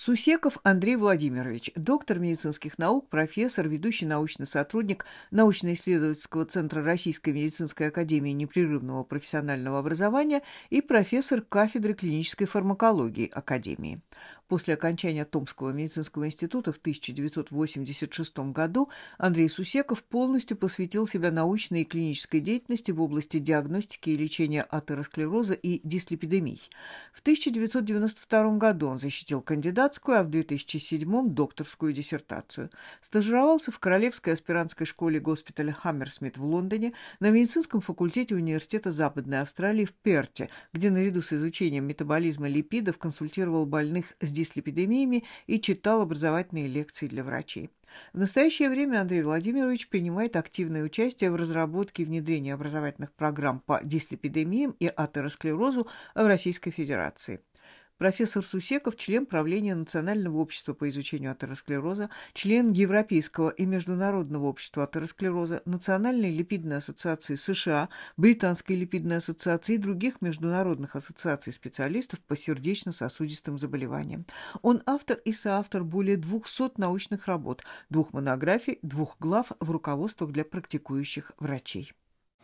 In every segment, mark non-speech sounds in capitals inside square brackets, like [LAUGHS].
Сусеков Андрей Владимирович, доктор медицинских наук, профессор, ведущий научный сотрудник научно-исследовательского центра Российской медицинской академии непрерывного профессионального образования и профессор кафедры клинической фармакологии Академии. После окончания Томского медицинского института в 1986 году Андрей Сусеков полностью посвятил себя научной и клинической деятельности в области диагностики и лечения атеросклероза и дислепидемий. В 1992 году он защитил кандидатскую, а в 2007 – докторскую диссертацию. Стажировался в Королевской аспирантской школе госпиталя Хаммерсмит в Лондоне на медицинском факультете Университета Западной Австралии в Перте, где наряду с изучением метаболизма липидов консультировал больных с борьбе с лепидемиями и читал образовательные лекции для врачей. В настоящее время Андрей Владимирович принимает активное участие в разработке и внедрении образовательных программ по дислепидемиям и атеросклерозу в Российской Федерации профессор Сусеков, член правления Национального общества по изучению атеросклероза, член Европейского и Международного общества атеросклероза, Национальной липидной ассоциации США, Британской липидной ассоциации и других международных ассоциаций специалистов по сердечно-сосудистым заболеваниям. Он автор и соавтор более 200 научных работ, двух монографий, двух глав в руководствах для практикующих врачей.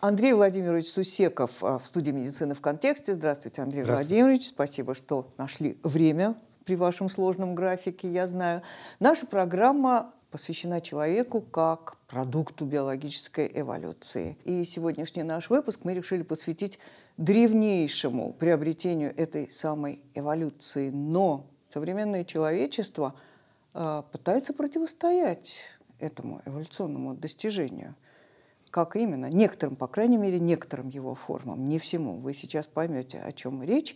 Андрей Владимирович Сусеков а, в студии медицины в контексте». Здравствуйте, Андрей Здравствуйте. Владимирович. Спасибо, что нашли время при вашем сложном графике, я знаю. Наша программа посвящена человеку как продукту биологической эволюции. И сегодняшний наш выпуск мы решили посвятить древнейшему приобретению этой самой эволюции. Но современное человечество э, пытается противостоять этому эволюционному достижению – как именно, некоторым, по крайней мере, некоторым его формам, не всему. Вы сейчас поймете, о чем речь.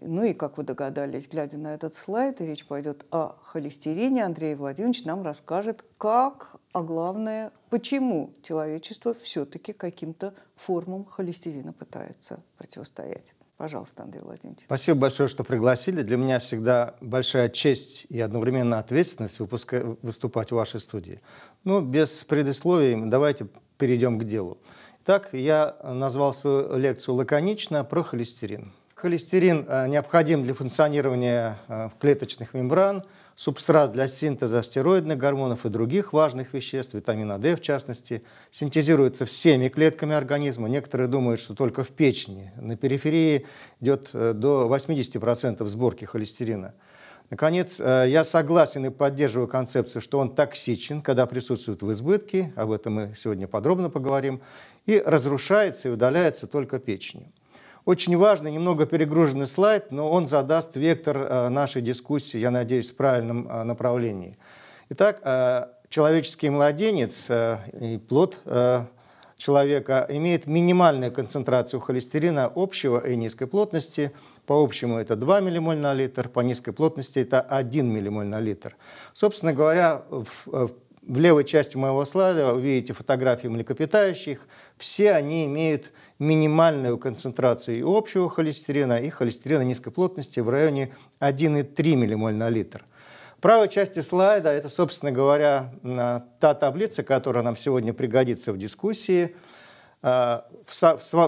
Ну и, как вы догадались, глядя на этот слайд, речь пойдет о холестерине. Андрей Владимирович нам расскажет, как, а главное, почему человечество все-таки каким-то формам холестерина пытается противостоять. Пожалуйста, Андрей Владимирович. Спасибо большое, что пригласили. Для меня всегда большая честь и одновременно ответственность выпуска... выступать в вашей студии. Ну, без предисловий, давайте перейдем к делу. Итак, я назвал свою лекцию лаконично про холестерин. Холестерин э, необходим для функционирования э, клеточных мембран – субстрат для синтеза стероидных гормонов и других важных веществ, витамина D в частности, синтезируется всеми клетками организма. Некоторые думают, что только в печени. На периферии идет э, до 80% сборки холестерина. Наконец, э, я согласен и поддерживаю концепцию, что он токсичен, когда присутствует в избытке, об этом мы сегодня подробно поговорим, и разрушается и удаляется только печенью. Очень важный, немного перегруженный слайд, но он задаст вектор э, нашей дискуссии, я надеюсь, в правильном э, направлении. Итак, э, человеческий младенец и плод человека имеет минимальную концентрацию холестерина общего и низкой плотности. По общему это 2 ммоль на литр, по низкой плотности это 1 ммоль на литр. Собственно говоря, в, в левой части моего слайда вы видите фотографии млекопитающих. Все они имеют минимальную концентрацию и общего холестерина, и холестерина низкой плотности в районе 1,3 ммоль на литр. В правой части слайда это, собственно говоря, та таблица, которая нам сегодня пригодится в дискуссии. А, в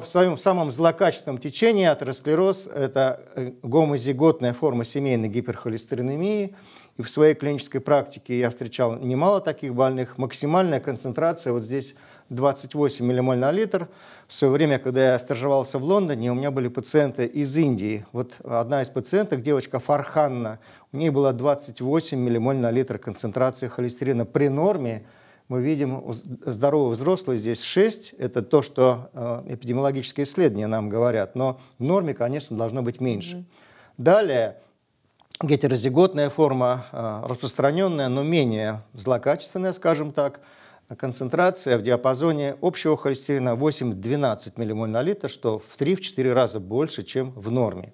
своем самом злокачественном течении атеросклероз – это э, гомозиготная форма семейной гиперхолестеринемии. И в своей клинической практике я встречал немало таких больных. Максимальная концентрация вот здесь 28 миллимоль на литр. В свое время, когда я стажировался в Лондоне, у меня были пациенты из Индии. Вот одна из пациенток, девочка Фарханна, у нее было 28 миллимоль на литр концентрации холестерина при норме мы видим здоровый взрослый здесь 6, это то, что э, эпидемиологические исследования нам говорят, но в норме, конечно, должно быть меньше. Далее, гетерозиготная форма, э, распространенная, но менее злокачественная, скажем так, концентрация а в диапазоне общего холестерина 8-12 ммоль на литр, что в 3-4 раза больше, чем в норме.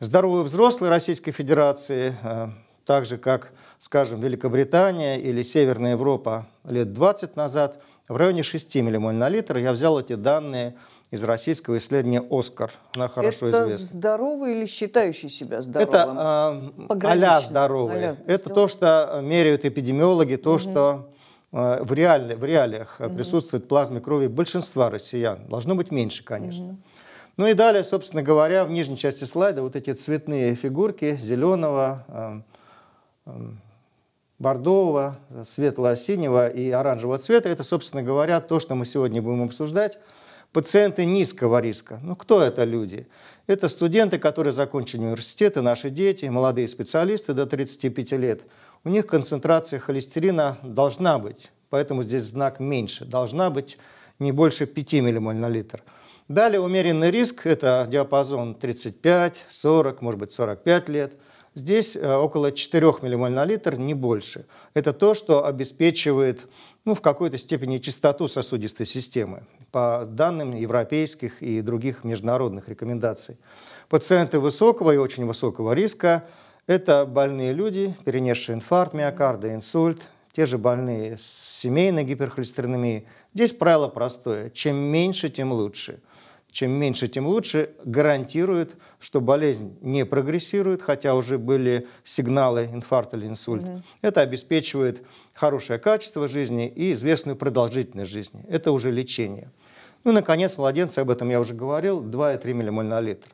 Здоровые взрослые Российской Федерации, э, так же как, скажем, Великобритания или Северная Европа лет 20 назад, в районе 6 ммоль на литр. Я взял эти данные из российского исследования «Оскар». Она хорошо это известна. здоровый или считающий себя здоровым? Это э, а здоровый. а здоровый. Это то, что меряют эпидемиологи, то, угу. что Э, в, реаль, в реалиях угу. присутствует плазмы крови большинства россиян. Должно быть меньше, конечно. Угу. Ну и далее, собственно говоря, в нижней части слайда вот эти цветные фигурки зеленого, эм, эм, бордового, светло-синего и оранжевого цвета. Это, собственно говоря, то, что мы сегодня будем обсуждать. Пациенты низкого риска. Ну, кто это люди? Это студенты, которые закончили университеты, наши дети, молодые специалисты до 35 лет – у них концентрация холестерина должна быть, поэтому здесь знак меньше, должна быть не больше 5 ммоль на литр. Далее умеренный риск – это диапазон 35, 40, может быть 45 лет. Здесь э, около 4 ммоль на литр, не больше. Это то, что обеспечивает ну, в какой-то степени чистоту сосудистой системы, по данным европейских и других международных рекомендаций. Пациенты высокого и очень высокого риска это больные люди, перенесшие инфаркт миокарда, инсульт, те же больные с семейной гиперхолестеринемией. Здесь правило простое. Чем меньше, тем лучше. Чем меньше, тем лучше. Гарантирует, что болезнь не прогрессирует, хотя уже были сигналы инфаркт или инсульт. Угу. Это обеспечивает хорошее качество жизни и известную продолжительность жизни. Это уже лечение. Ну и, наконец, младенцы, об этом я уже говорил, 2,3 ммоль на литр.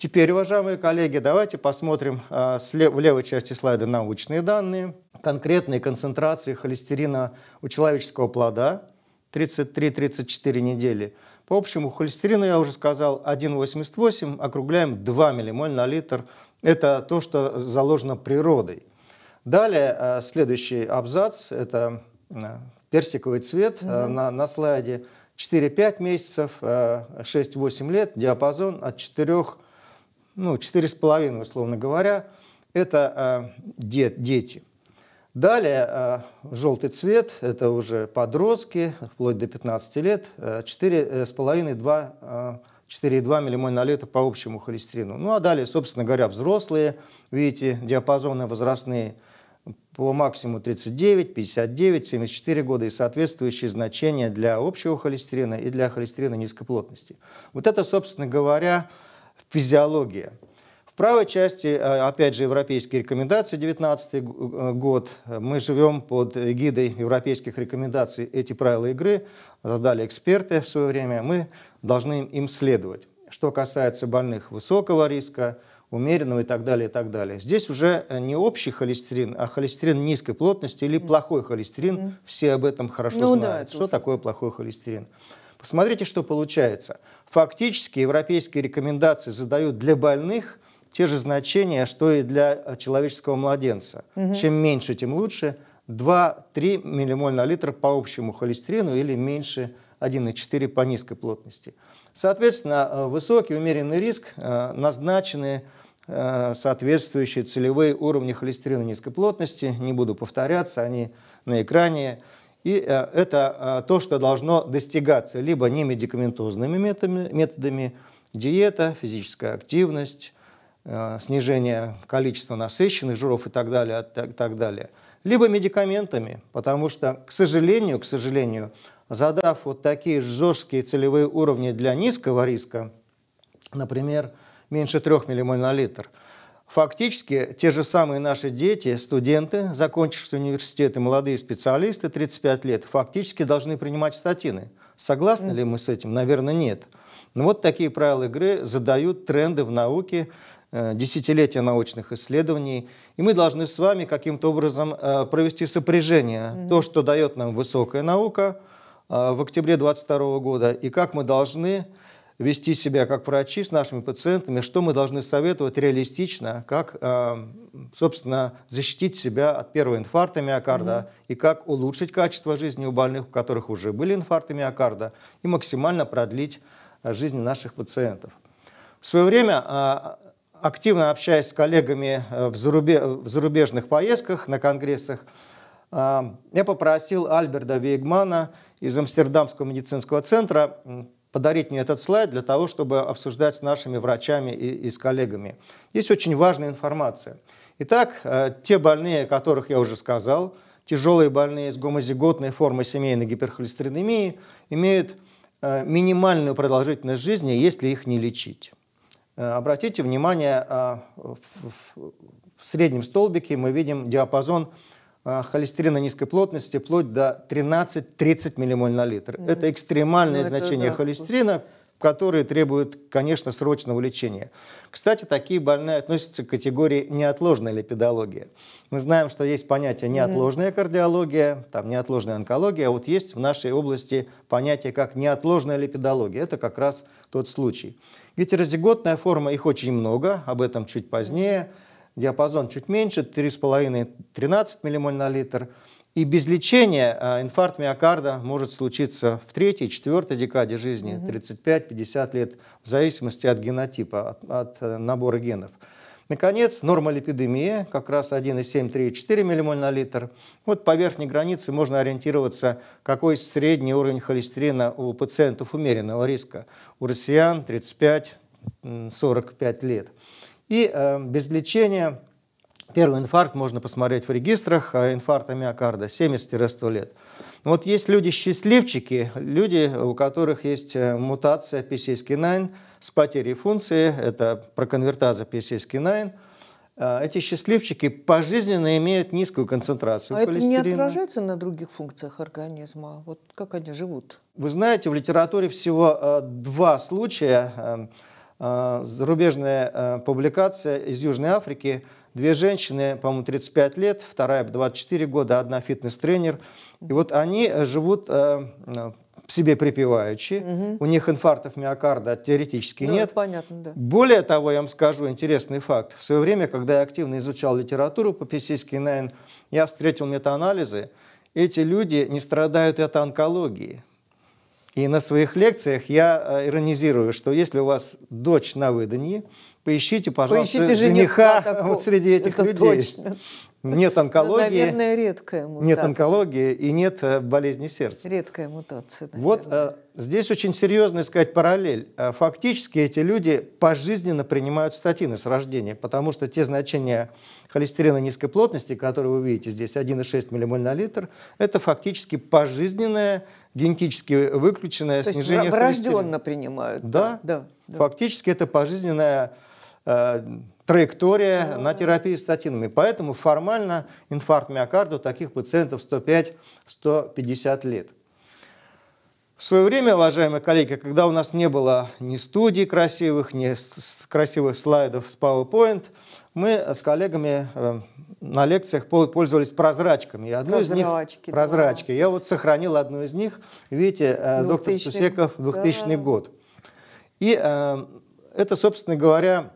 Теперь, уважаемые коллеги, давайте посмотрим а, в левой части слайда научные данные. Конкретные концентрации холестерина у человеческого плода 33-34 недели. По общему холестерину, я уже сказал, 1,88, округляем 2 ммоль на литр. Это то, что заложено природой. Далее а, следующий абзац, это а, персиковый цвет угу. на, на слайде. 4-5 месяцев, 6-8 лет, диапазон от 4 до ну, 4,5, условно говоря, это э, дети. Далее э, желтый цвет, это уже подростки, вплоть до 15 лет, 4,5-2 4,2 миллимоль на литр по общему холестерину. Ну а далее, собственно говоря, взрослые, видите, диапазоны возрастные по максимуму 39, 59, 74 года и соответствующие значения для общего холестерина и для холестерина низкой плотности. Вот это, собственно говоря, физиология. В правой части, э, опять же, европейские рекомендации, 19 э, год. Мы живем под гидой европейских рекомендаций эти правила игры. Задали эксперты в свое время, мы должны им следовать. Что касается больных высокого риска, умеренного и так далее, и так далее. Здесь уже э, не общий холестерин, а холестерин низкой плотности или плохой холестерин. Все об этом хорошо ну, знают. Да, это Что уже. такое плохой холестерин? Посмотрите, что получается. Фактически европейские рекомендации задают для больных те же значения, что и для э, человеческого младенца. Угу. Чем меньше, тем лучше. 2-3 миллимоль на литр по общему холестерину или меньше 1,4 по низкой плотности. Соответственно, э, высокий умеренный риск э, назначены соответствующие целевые уровни холестерина низкой плотности. Не буду повторяться, они на экране. И э, это э, то, что должно достигаться либо не медикаментозными методами диета, физическая активность, э, снижение количества насыщенных жиров и так далее, так, так далее. Либо медикаментами, потому что, к сожалению, к сожалению, задав вот такие жесткие целевые уровни для низкого риска, например, меньше 3 ммоль на литр – Фактически те же самые наши дети, студенты, закончившие университеты, молодые специалисты, 35 лет, фактически должны принимать статины. Согласны ли мы с этим? Наверное, нет. Но ну, вот такие правила игры задают тренды в науке, э, десятилетия научных исследований, и мы должны с вами каким-то образом э, провести сопряжение. То, что дает нам высокая наука э, в октябре 2022 года, и как мы должны вести себя как врачи с нашими пациентами, что мы должны советовать реалистично, как, э, собственно, защитить себя от первого инфаркта миокарда угу. и как улучшить качество жизни у больных, у которых уже были инфаркты миокарда, и максимально продлить э, жизнь наших пациентов. В свое время, э, активно общаясь с коллегами в зарубежных поездках, на конгрессах, я попросил Альберта Вейгмана из Амстердамского медицинского центра подарить мне этот слайд для того, чтобы обсуждать с нашими врачами и, и с коллегами. Здесь очень важная информация. Итак, э, те больные, о которых я уже сказал, тяжелые больные с гомозиготной формой семейной гиперхолестеринемии, имеют э, минимальную продолжительность жизни, если их не лечить. Э, обратите внимание, а, в среднем столбике мы видим диапазон а, холестерина низкой плотности вплоть до 13-30 ммоль на литр. mm Это экстремальное ну, значение это, да. холестерина, которые требуют, конечно, срочного лечения. Кстати, такие больные относятся к категории неотложной липидологии. Мы знаем, что есть понятие неотложная кардиология, там неотложная онкология, а вот есть в нашей области понятие как неотложная липидология. Это как раз тот случай. Гетерозиготная форма, их очень много, об этом чуть позднее. Mm-hmm диапазон чуть меньше, 3,5-13 ммоль на литр. И без лечения э, инфаркт миокарда может случиться в третьей, четвертой декаде жизни, 35-50 лет, в зависимости от генотипа, от, от э, набора генов. Наконец, нормолипидемия, как раз 1,7-3,4 ммоль на литр. Вот по верхней границе можно ориентироваться, какой средний уровень холестерина у пациентов умеренного риска. У россиян 35-45 лет. И э, без лечения первый инфаркт можно посмотреть в регистрах, а, инфаркта миокарда 70-100 лет. Вот есть люди-счастливчики, люди, у которых есть э, мутация PCSK9 с потерей функции, это проконвертаза PCSK9, а, эти счастливчики пожизненно имеют низкую концентрацию а холестерина. это не отражается на других функциях организма? Вот как они живут? Вы знаете, в литературе всего э, два случая э, Э, зарубежная э, публикация из Южной Африки. Две женщины, по-моему, 35 лет, вторая 24 года, одна фитнес-тренер. И вот они э, живут себе припеваючи, угу. у них инфарктов миокарда теоретически ну, нет. Понятно, да. Более того, я вам скажу интересный факт. В свое время, когда я активно изучал литературу по писейски Найн, я встретил метаанализы. Эти люди не страдают от онкологии. И на своих лекциях я э, иронизирую, что если у вас дочь на выданье, поищите, пожалуйста, поищите жениха, жениха вот среди этих это людей. Точно. [LAUGHS] Нет онкологии. Это, наверное, редкая мутация. Нет онкологии и нет э, болезни сердца. Редкая мутация. Наверное. Вот э, здесь очень серьезно искать параллель. Фактически эти люди пожизненно принимают статины с рождения, потому что те значения холестерина низкой плотности, которые вы видите здесь, 1,6 ммоль на литр, это фактически пожизненное генетически выключенное То снижение есть врожденно принимают. Да, да, да. Фактически это пожизненная э, траектория да. на терапии статинами. Поэтому формально инфаркт миокарда у таких пациентов 105-150 лет. В свое время, уважаемые коллеги, когда у нас не было ни студий красивых, ни красивых слайдов с PowerPoint, мы с коллегами э, на лекциях пользовались прозрачками. И одну прозрачки, из них, прозрачки. Я вот сохранил одну из них. Видите, э, доктор Сусеков, 2000 да. год. И э, это, собственно говоря,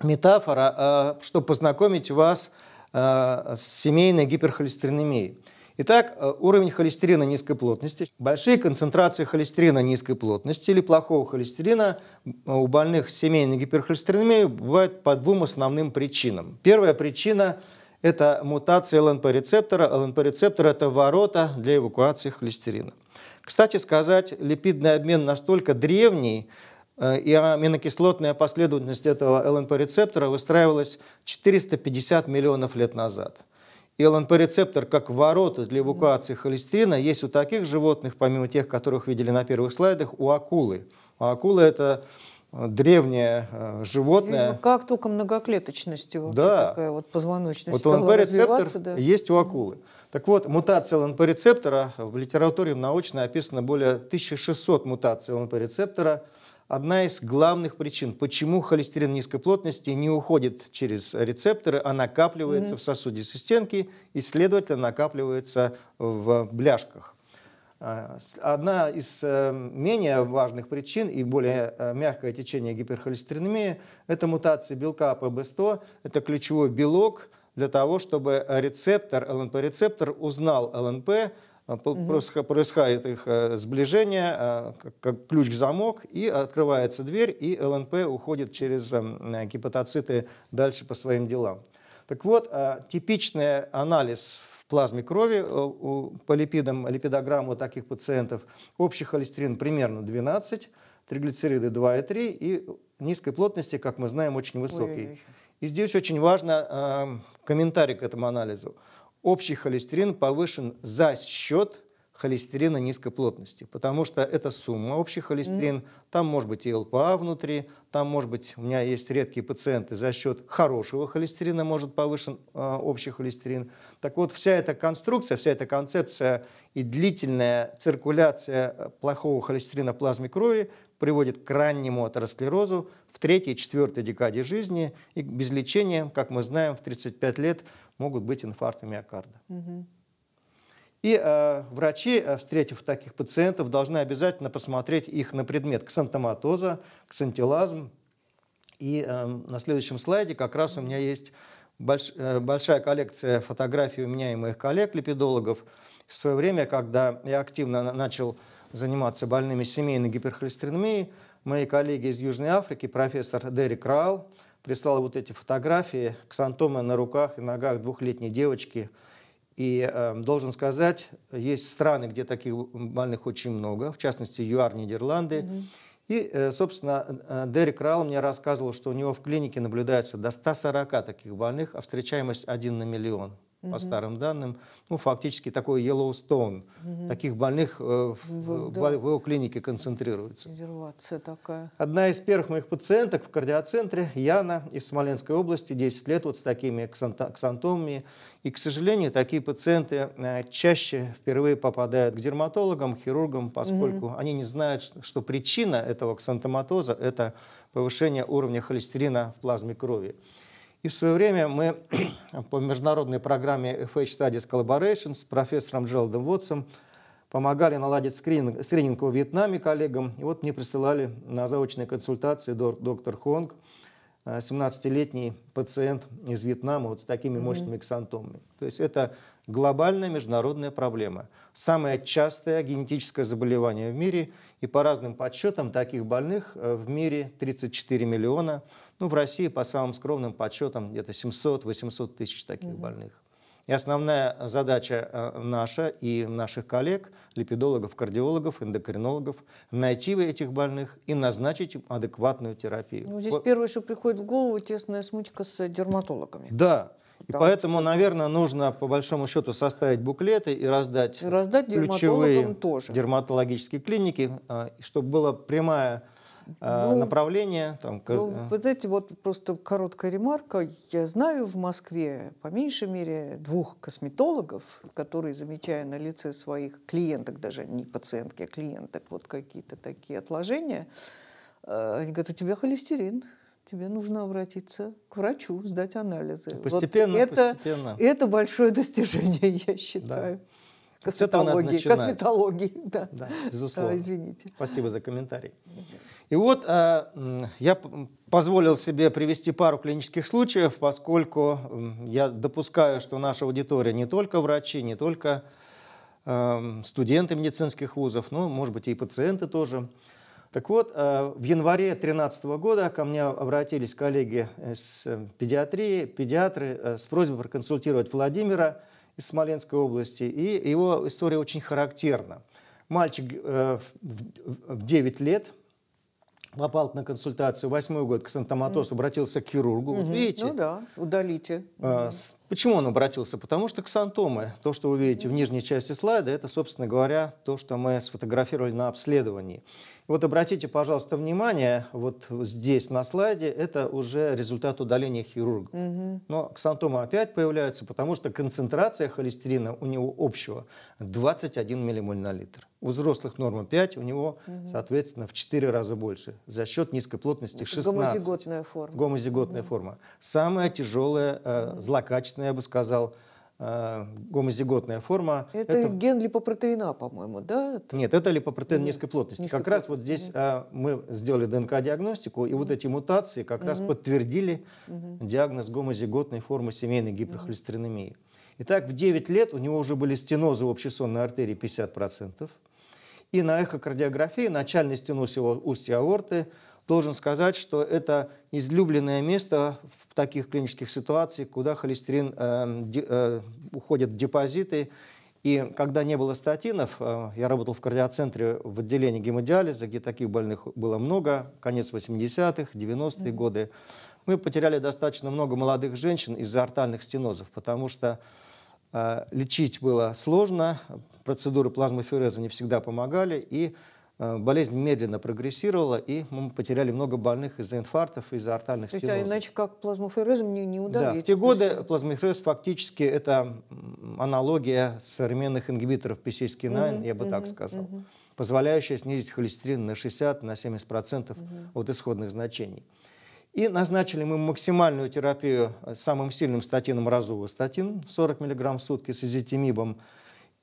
метафора, э, что познакомить вас э, с семейной гиперхолестеринемией. Итак, э, уровень холестерина низкой плотности. Большие концентрации холестерина низкой плотности или плохого холестерина у больных с семейной гиперхолестеринемией бывают по двум основным причинам. Первая причина – это мутация ЛНП-рецептора. ЛНП-рецептор – это ворота для эвакуации холестерина. Кстати сказать, липидный обмен настолько древний, э, и аминокислотная последовательность этого ЛНП-рецептора выстраивалась 450 миллионов лет назад – и ЛНП-рецептор как ворота для эвакуации холестерина есть у таких животных, помимо тех, которых видели на первых слайдах, у акулы. А акула – это э, древнее э, животное. Ну, как только многоклеточность, вообще да. такая вот позвоночность вот ЛНП-рецептор да. есть у акулы. Так вот, мутация ЛНП-рецептора, в литературе в научной описано более 1600 мутаций ЛНП-рецептора – одна из главных причин, почему холестерин низкой плотности не уходит через рецепторы, а накапливается mm-hmm. в сосудистой стенке и, следовательно, накапливается в бляшках. А, одна из э, менее важных причин и более э, мягкое течение гиперхолестеринемии – это мутация белка ПБ100. Это ключевой белок для того, чтобы рецептор, ЛНП-рецептор узнал ЛНП, а, происходит их э, сближение, э, как ключ-замок, и открывается дверь, и ЛНП уходит через э, гепатоциты дальше по своим делам. Так вот, типичный анализ в плазме крови по липидам, липидограмму таких пациентов, общий холестерин примерно 12, триглицериды 2,3 и низкой плотности, как мы знаем, очень высокий. Ой -ой -ой. И здесь очень важно комментарий к этому анализу общий холестерин повышен за счет холестерина низкой плотности, потому что это сумма, общий холестерин, mm. там может быть и ЛПА внутри, там может быть, у меня есть редкие пациенты, за счет хорошего холестерина может повышен э, общий холестерин. Так вот, вся эта конструкция, вся эта концепция и длительная циркуляция э, плохого холестерина в плазме крови приводит к раннему атеросклерозу в третьей, четвертой декаде жизни и без лечения, как мы знаем, в 35 лет могут быть инфаркты миокарда. Угу. И э, врачи, э, встретив таких пациентов, должны обязательно посмотреть их на предмет ксантоматоза, ксантилазм. И э, на следующем слайде как раз у меня есть больш, э, большая коллекция фотографий у меня и моих коллег-липидологов. В свое время, когда я активно начал заниматься больными семейной гиперхолестеринемией, мои коллеги из Южной Африки, профессор Дерек Рал, прислал вот эти фотографии ксантомы на руках и ногах двухлетней девочки. И э, должен сказать, есть страны, где таких больных очень много, в частности ЮАР, Нидерланды. Угу. И, э, собственно, э, Дерек Рал мне рассказывал, что у него в клинике наблюдается до 140 таких больных, а встречаемость 1 на миллион угу. по старым данным. Ну, фактически такой Йеллоустоун. Угу. Таких больных э, в, ну да. в его клинике концентрируется. Резервация такая. Одна из первых моих пациенток в кардиоцентре, Яна из Смоленской области, 10 лет вот с такими ксантомами. И, к сожалению, такие пациенты э, чаще впервые попадают к дерматологам, хирургам, поскольку угу. они не знают, что причина этого ксантоматоза – это повышение уровня холестерина в плазме крови. И в свое время мы [CLEARS THROAT] по международной программе FH Studies Collaboration с профессором Джелдом Вотсом помогали наладить скрининг, скрининг во Вьетнаме коллегам. И вот мне присылали на заочные консультации доктор Хонг, 17-летний э, пациент из Вьетнама вот с такими мощными mm ксантомами. То есть это глобальная международная проблема. Самое частое генетическое заболевание в мире, и по разным подсчетам таких больных э, в мире 34 миллиона – ну, в России, по самым скромным подсчетам, где-то 700-800 тысяч таких угу. больных. И основная э, задача э, наша и наших коллег, липидологов, кардиологов, эндокринологов, найти этих больных и назначить адекватную терапию. Ну, здесь первое, что приходит в голову, тесная смычка с э, дерматологами. Да. И Потому поэтому, что... наверное, нужно по большому счету составить буклеты и раздать, и раздать ключевые тоже. дерматологические клиники, чтобы была прямая а, ну, направление? Там, ну, э, вот эти вот просто короткая ремарка. Я знаю в Москве по меньшей мере двух косметологов, которые, замечая на лице своих клиенток, даже не пациентки, а клиенток, вот какие-то такие отложения, э, они говорят, у тебя холестерин, тебе нужно обратиться к врачу, сдать анализы. Постепенно, вот это, постепенно. Это большое достижение, [LAUGHS] я считаю. Да. Косметологии. Косметологии, [LAUGHS] да. да безусловно. Да, извините. Спасибо за комментарий. И вот а, я позволил себе привести пару клинических случаев, поскольку я допускаю, что наша аудитория не только врачи, не только а, студенты медицинских вузов, но, может быть, и пациенты тоже. Так вот, а, в январе 2013 года ко мне обратились коллеги э, с э, педиатрии, педиатры э, с просьбой проконсультировать Владимира из Смоленской области. И его история очень характерна. Мальчик э, в 9 лет попал на консультацию, восьмой год к Сантоматосу, обратился к хирургу. mm Вот видите? Ну да, удалите. А, почему он обратился? Потому что ксантомы, то, что вы видите в нижней части слайда, это, собственно говоря, то, что мы сфотографировали на обследовании. Вот обратите, пожалуйста, внимание, вот здесь на слайде это уже результат удаления хирурга. Угу. Но ксантомы опять появляются, потому что концентрация холестерина у него общего 21 миллимоль на литр. У взрослых норма 5, у него, угу. соответственно, в 4 раза больше за счет низкой плотности 16. Гомозиготная форма. Гомозиготная угу. форма. Самая тяжелая, э, злокачественная, я бы сказал, Э, гомозиготная форма. Это, это... ген липопротеина, по-моему, да? Это... Нет, это липопротеин низкой плотности. Низкой как плотности. раз вот здесь mm. мы сделали ДНК-диагностику, и mm. вот эти мутации как mm. раз подтвердили mm. диагноз гомозиготной формы семейной гиперхолестеринемии. Mm. Итак, в 9 лет у него уже были стенозы в общесонной артерии 50%, и на эхокардиографии начальный стеноз его устья аорты – должен сказать, что это излюбленное место в таких клинических ситуациях, куда холестерин э, де, э, уходит в депозиты. И когда не было статинов, э, я работал в кардиоцентре в отделении гемодиализа, где таких больных было много, конец 80-х, 90-е годы, мы потеряли достаточно много молодых женщин из-за артальных стенозов, потому что э, лечить было сложно, процедуры плазмофереза не всегда помогали, и Э, болезнь медленно прогрессировала, и мы потеряли много больных из-за инфарктов, из-за артериальных стенозов. А иначе как плазмоферезом не, не удавить. Да, в те годы плазмоферез фактически это аналогия современных ингибиторов PCSK9, угу, я бы угу, так сказал, угу. позволяющая снизить холестерин на 60-70% на 70 угу. от исходных значений. И назначили мы максимальную терапию э, самым сильным статином разува, статин 40 мг в сутки с изитимибом.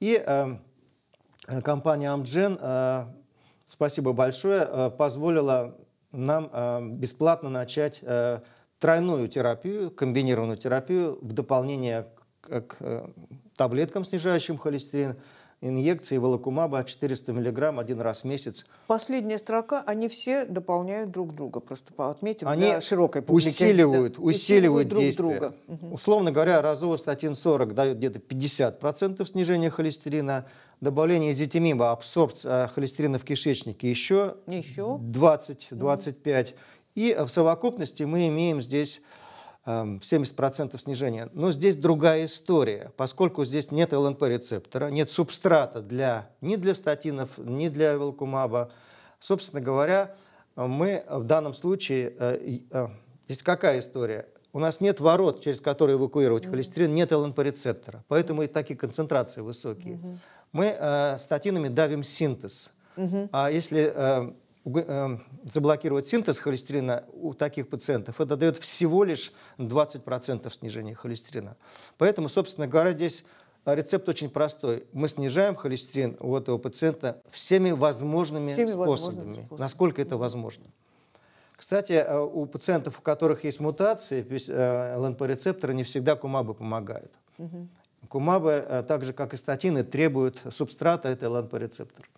И э, э компания Амджен э, спасибо большое, э, позволила нам э, бесплатно начать э, тройную терапию, комбинированную терапию в дополнение к таблеткам, снижающим холестерин, инъекции волокумаба 400 мг один раз в месяц. Последняя строка, они все дополняют друг друга, просто отметим они для широкой публики. Усиливают, да, усиливают, усиливают действие. друга. Угу. Условно говоря, статин 40 дает где-то 50% снижения холестерина, добавление изитимиба, абсорбция э, холестерина в кишечнике еще, еще? 20-25%. Угу. И в совокупности мы имеем здесь 70% эм, снижения. Но здесь другая история, поскольку здесь нет ЛНП-рецептора, нет субстрата для, ни для статинов, ни для велкумаба. Собственно говоря, мы в данном случае... Э, э, есть какая история? У нас нет ворот, через которые эвакуировать холестерин, нет ЛНП-рецептора, поэтому и такие концентрации высокие. Мы э, статинами давим синтез. А если Эм, заблокировать синтез холестерина у таких пациентов, это дает всего лишь 20% снижения холестерина. Поэтому, собственно говоря, здесь э, рецепт очень простой. Мы снижаем холестерин у этого пациента всеми возможными всеми способами, возможными способами, насколько это возможно. Кстати, э, у пациентов, у которых есть мутации, э, ЛНП-рецепторы не всегда кумабы помогают. Кумабы, так же как и статины, требуют субстрата, это ЛНП-рецептор.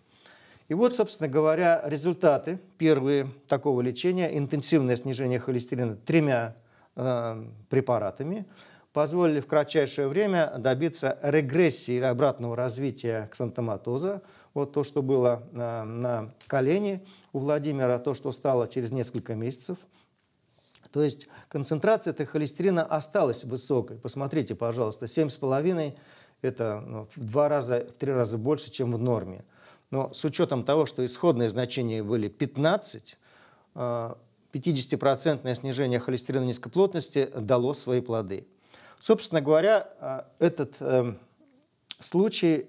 И вот, собственно говоря, результаты первые такого лечения, интенсивное снижение холестерина тремя э, препаратами, позволили в кратчайшее время добиться регрессии или обратного развития ксантоматоза. Вот то, что было э, на колене у Владимира, то, что стало через несколько месяцев. То есть концентрация этой холестерина осталась высокой. Посмотрите, пожалуйста, 7,5 – это ну, в два раза, в три раза больше, чем в норме. Но с учетом того, что исходные значения были 15, 50% э, снижение холестерина низкоплотности дало свои плоды. Собственно говоря, э, этот э, случай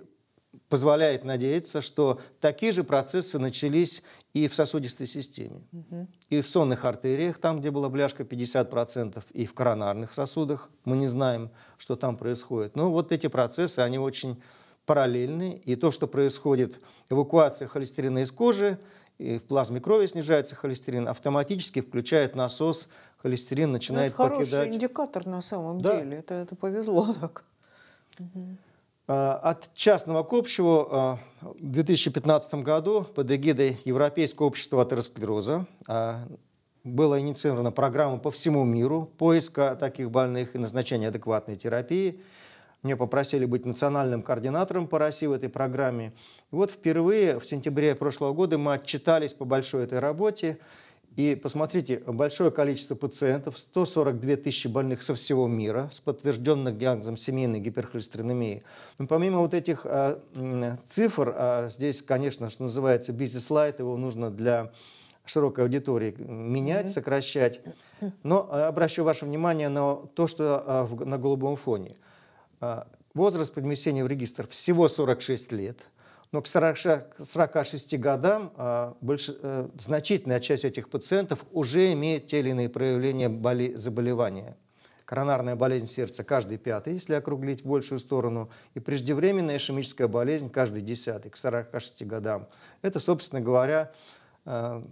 позволяет надеяться, что такие же процессы начались и в сосудистой системе, угу. и в сонных артериях, там, где была бляшка 50%, и в коронарных сосудах. Мы не знаем, что там происходит. Но вот эти процессы, они очень параллельны, и то, что происходит эвакуация холестерина из кожи, и в плазме крови снижается холестерин, автоматически включает насос, холестерин начинает ну, это покидать. хороший индикатор на самом да. деле, это, это повезло так. А, от частного к общему а, в 2015 году под эгидой Европейского общества атеросклероза а, была инициирована программа по всему миру поиска таких больных и назначения адекватной терапии. Мне попросили быть национальным координатором по России в этой программе. И вот впервые в сентябре прошлого года мы отчитались по большой этой работе. И посмотрите, большое количество пациентов, 142 тысячи больных со всего мира, с подтвержденным диагнозом семейной гиперхолестеринемии. Но ну, помимо вот этих а, цифр, а здесь, конечно, что называется бизнес-лайт, его нужно для широкой аудитории менять, mm-hmm. сокращать. Но а, обращу ваше внимание на то, что а, на голубом фоне – а, возраст подмещения в регистр всего 46 лет. Но к 46 годам а, больш... Э, значительная часть этих пациентов уже имеет те или иные проявления боли... заболевания. Коронарная болезнь сердца каждый пятый, если округлить в большую сторону, и преждевременная ишемическая болезнь каждый десятый, к 46 годам. Это, собственно говоря, э,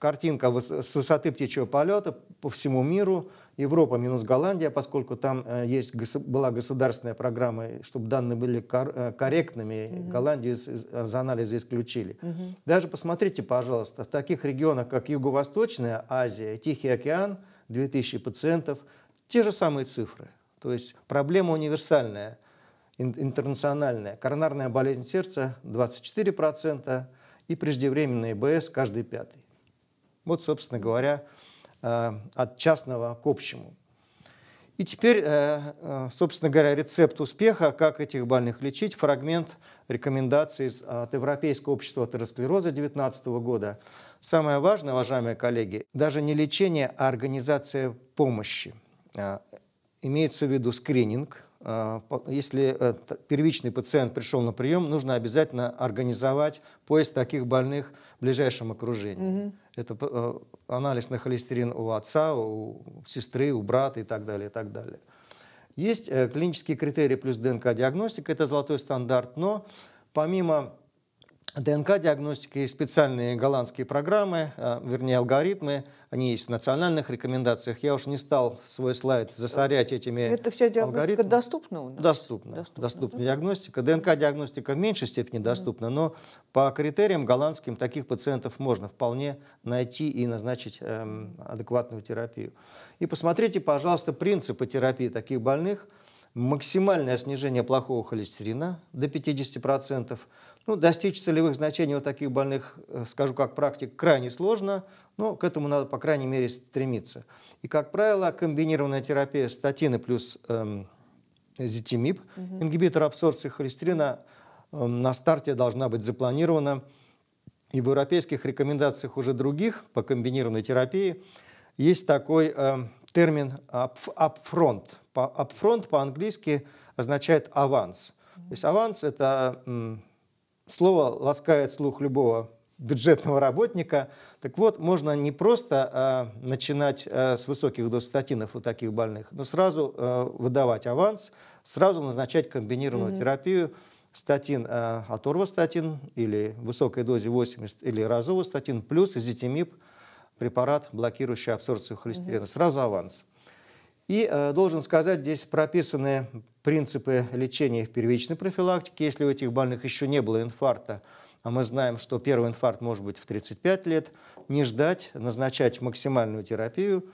картинка с высоты птичьего полета по всему миру – Европа минус Голландия, поскольку там э, есть, была государственная программа, чтобы данные были э, корректными, угу. Голландию за анализы исключили. Угу. Даже посмотрите, пожалуйста, в таких регионах, как Юго-Восточная Азия, Тихий океан, 2000 пациентов, те же самые цифры. То есть проблема универсальная, интернациональная. Коронарная болезнь сердца 24% и преждевременная БС каждый пятый. Вот, собственно говоря, Э, от частного к общему. И теперь, э, э, собственно говоря, рецепт успеха, как этих больных лечить, фрагмент рекомендаций от Европейского общества атеросклероза 2019 года. Самое важное, уважаемые коллеги, даже не лечение, а организация помощи. Имеется в виду скрининг – а, если э, первичный пациент пришел на прием, нужно обязательно организовать поиск таких больных в ближайшем окружении. Угу. Это э, анализ на холестерин у отца, у сестры, у брата и так далее, и так далее. Есть э, клинические критерии плюс ДНК-диагностика, это золотой стандарт, но помимо ДНК-диагностика, есть специальные голландские программы, а, вернее алгоритмы, они есть в национальных рекомендациях. Я уж не стал свой слайд засорять этими Это вся диагностика алгоритмами. доступна у нас? Доступна, доступна, доступна да? диагностика. ДНК-диагностика в меньшей степени доступна, но по критериям голландским таких пациентов можно вполне найти и назначить эм, адекватную терапию. И посмотрите, пожалуйста, принципы терапии таких больных. Максимальное снижение плохого холестерина до 50%, ну, достичь целевых значений у таких больных, э, скажу как практик, крайне сложно, но к этому надо, по крайней мере, стремиться. И, как правило, комбинированная терапия статины плюс эм, зитимиб, угу. ингибитор абсорбции холестерина, э, на старте должна быть запланирована. И в европейских рекомендациях уже других по комбинированной терапии есть такой э, термин up, upfront. upfront по-английски означает аванс. То есть аванс – это слово ласкает слух любого бюджетного работника. Так вот, можно не просто а, начинать а, с высоких доз статинов у таких больных, но сразу а, выдавать аванс, сразу назначать комбинированную mm-hmm. терапию. Статин, а, аторвостатин или в высокой дозе 80 или разовостатин плюс изитимиб, препарат, блокирующий абсорбцию холестерина. Mm-hmm. Сразу аванс. И э, должен сказать, здесь прописаны принципы лечения в первичной профилактике. Если у этих больных еще не было инфаркта, а мы знаем, что первый инфаркт может быть в 35 лет, не ждать, назначать максимальную терапию.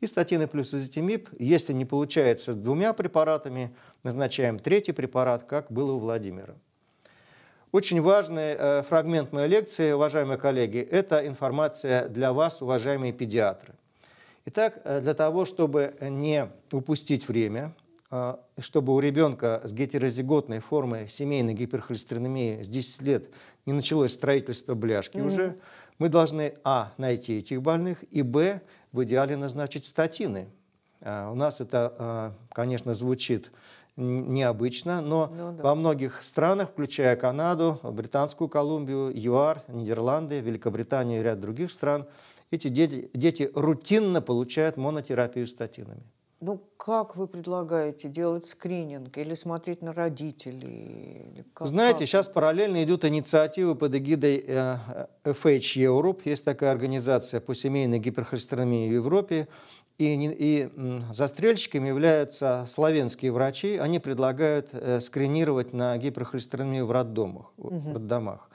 И статины плюс азитимиб, если не получается двумя препаратами, назначаем третий препарат, как было у Владимира. Очень важный э, фрагмент моей лекции, уважаемые коллеги, это информация для вас, уважаемые педиатры. Итак, э, для того, чтобы э, не упустить время, э, чтобы у ребенка с гетерозиготной формой семейной гиперхолестеринемии с 10 лет не началось строительство бляшки mm-hmm. уже, мы должны, а, найти этих больных, и, б, в идеале назначить статины. у нас это, конечно, звучит необычно, но ну, да. во многих странах, включая Канаду, Британскую Колумбию, ЮАР, Нидерланды, Великобританию и ряд других стран – эти дети, дети рутинно получают монотерапию статинами. Ну, как вы предлагаете делать скрининг или смотреть на родителей? как, Знаете, как? сейчас параллельно идут инициативы под эгидой э, FH Europe. Есть такая организация по семейной гиперхолестеринемии в Европе. И, и застрельщиками являются славянские врачи. Они предлагают э, скринировать на гиперхолестеринемию в роддомах. Угу. В роддомах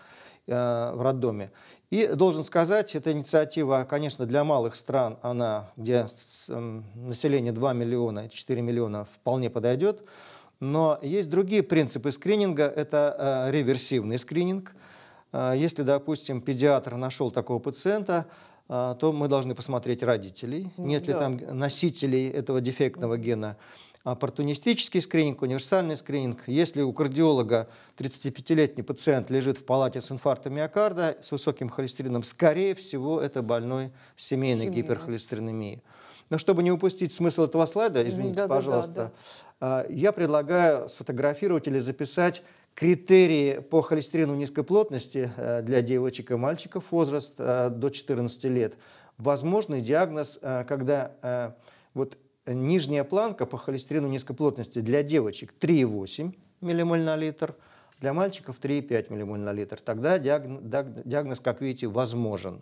в э, роддоме. И должен сказать, эта инициатива, конечно, для малых стран, она, где эм, население 2 миллиона, 4 миллиона вполне подойдет, но есть другие принципы скрининга, это э, реверсивный скрининг. Э, если, допустим, педиатр нашел такого пациента, э, то мы должны посмотреть родителей, нет ли там носителей этого дефектного гена оппортунистический скрининг, универсальный скрининг. Если у кардиолога 35-летний пациент лежит в палате с инфарктом миокарда, с высоким холестерином, скорее всего, это больной с семейной Семейный. гиперхолестеринемией. Но чтобы не упустить смысл этого слайда, извините, да, пожалуйста, да, да. я предлагаю сфотографировать или записать критерии по холестерину низкой плотности э, для девочек и мальчиков возраст э, до 14 лет. Возможный диагноз, э, когда вот Нижняя планка по холестерину низкой плотности для девочек 3,8 ммоль на литр, для мальчиков 3,5 ммоль на литр. Тогда диагноз, как видите, возможен.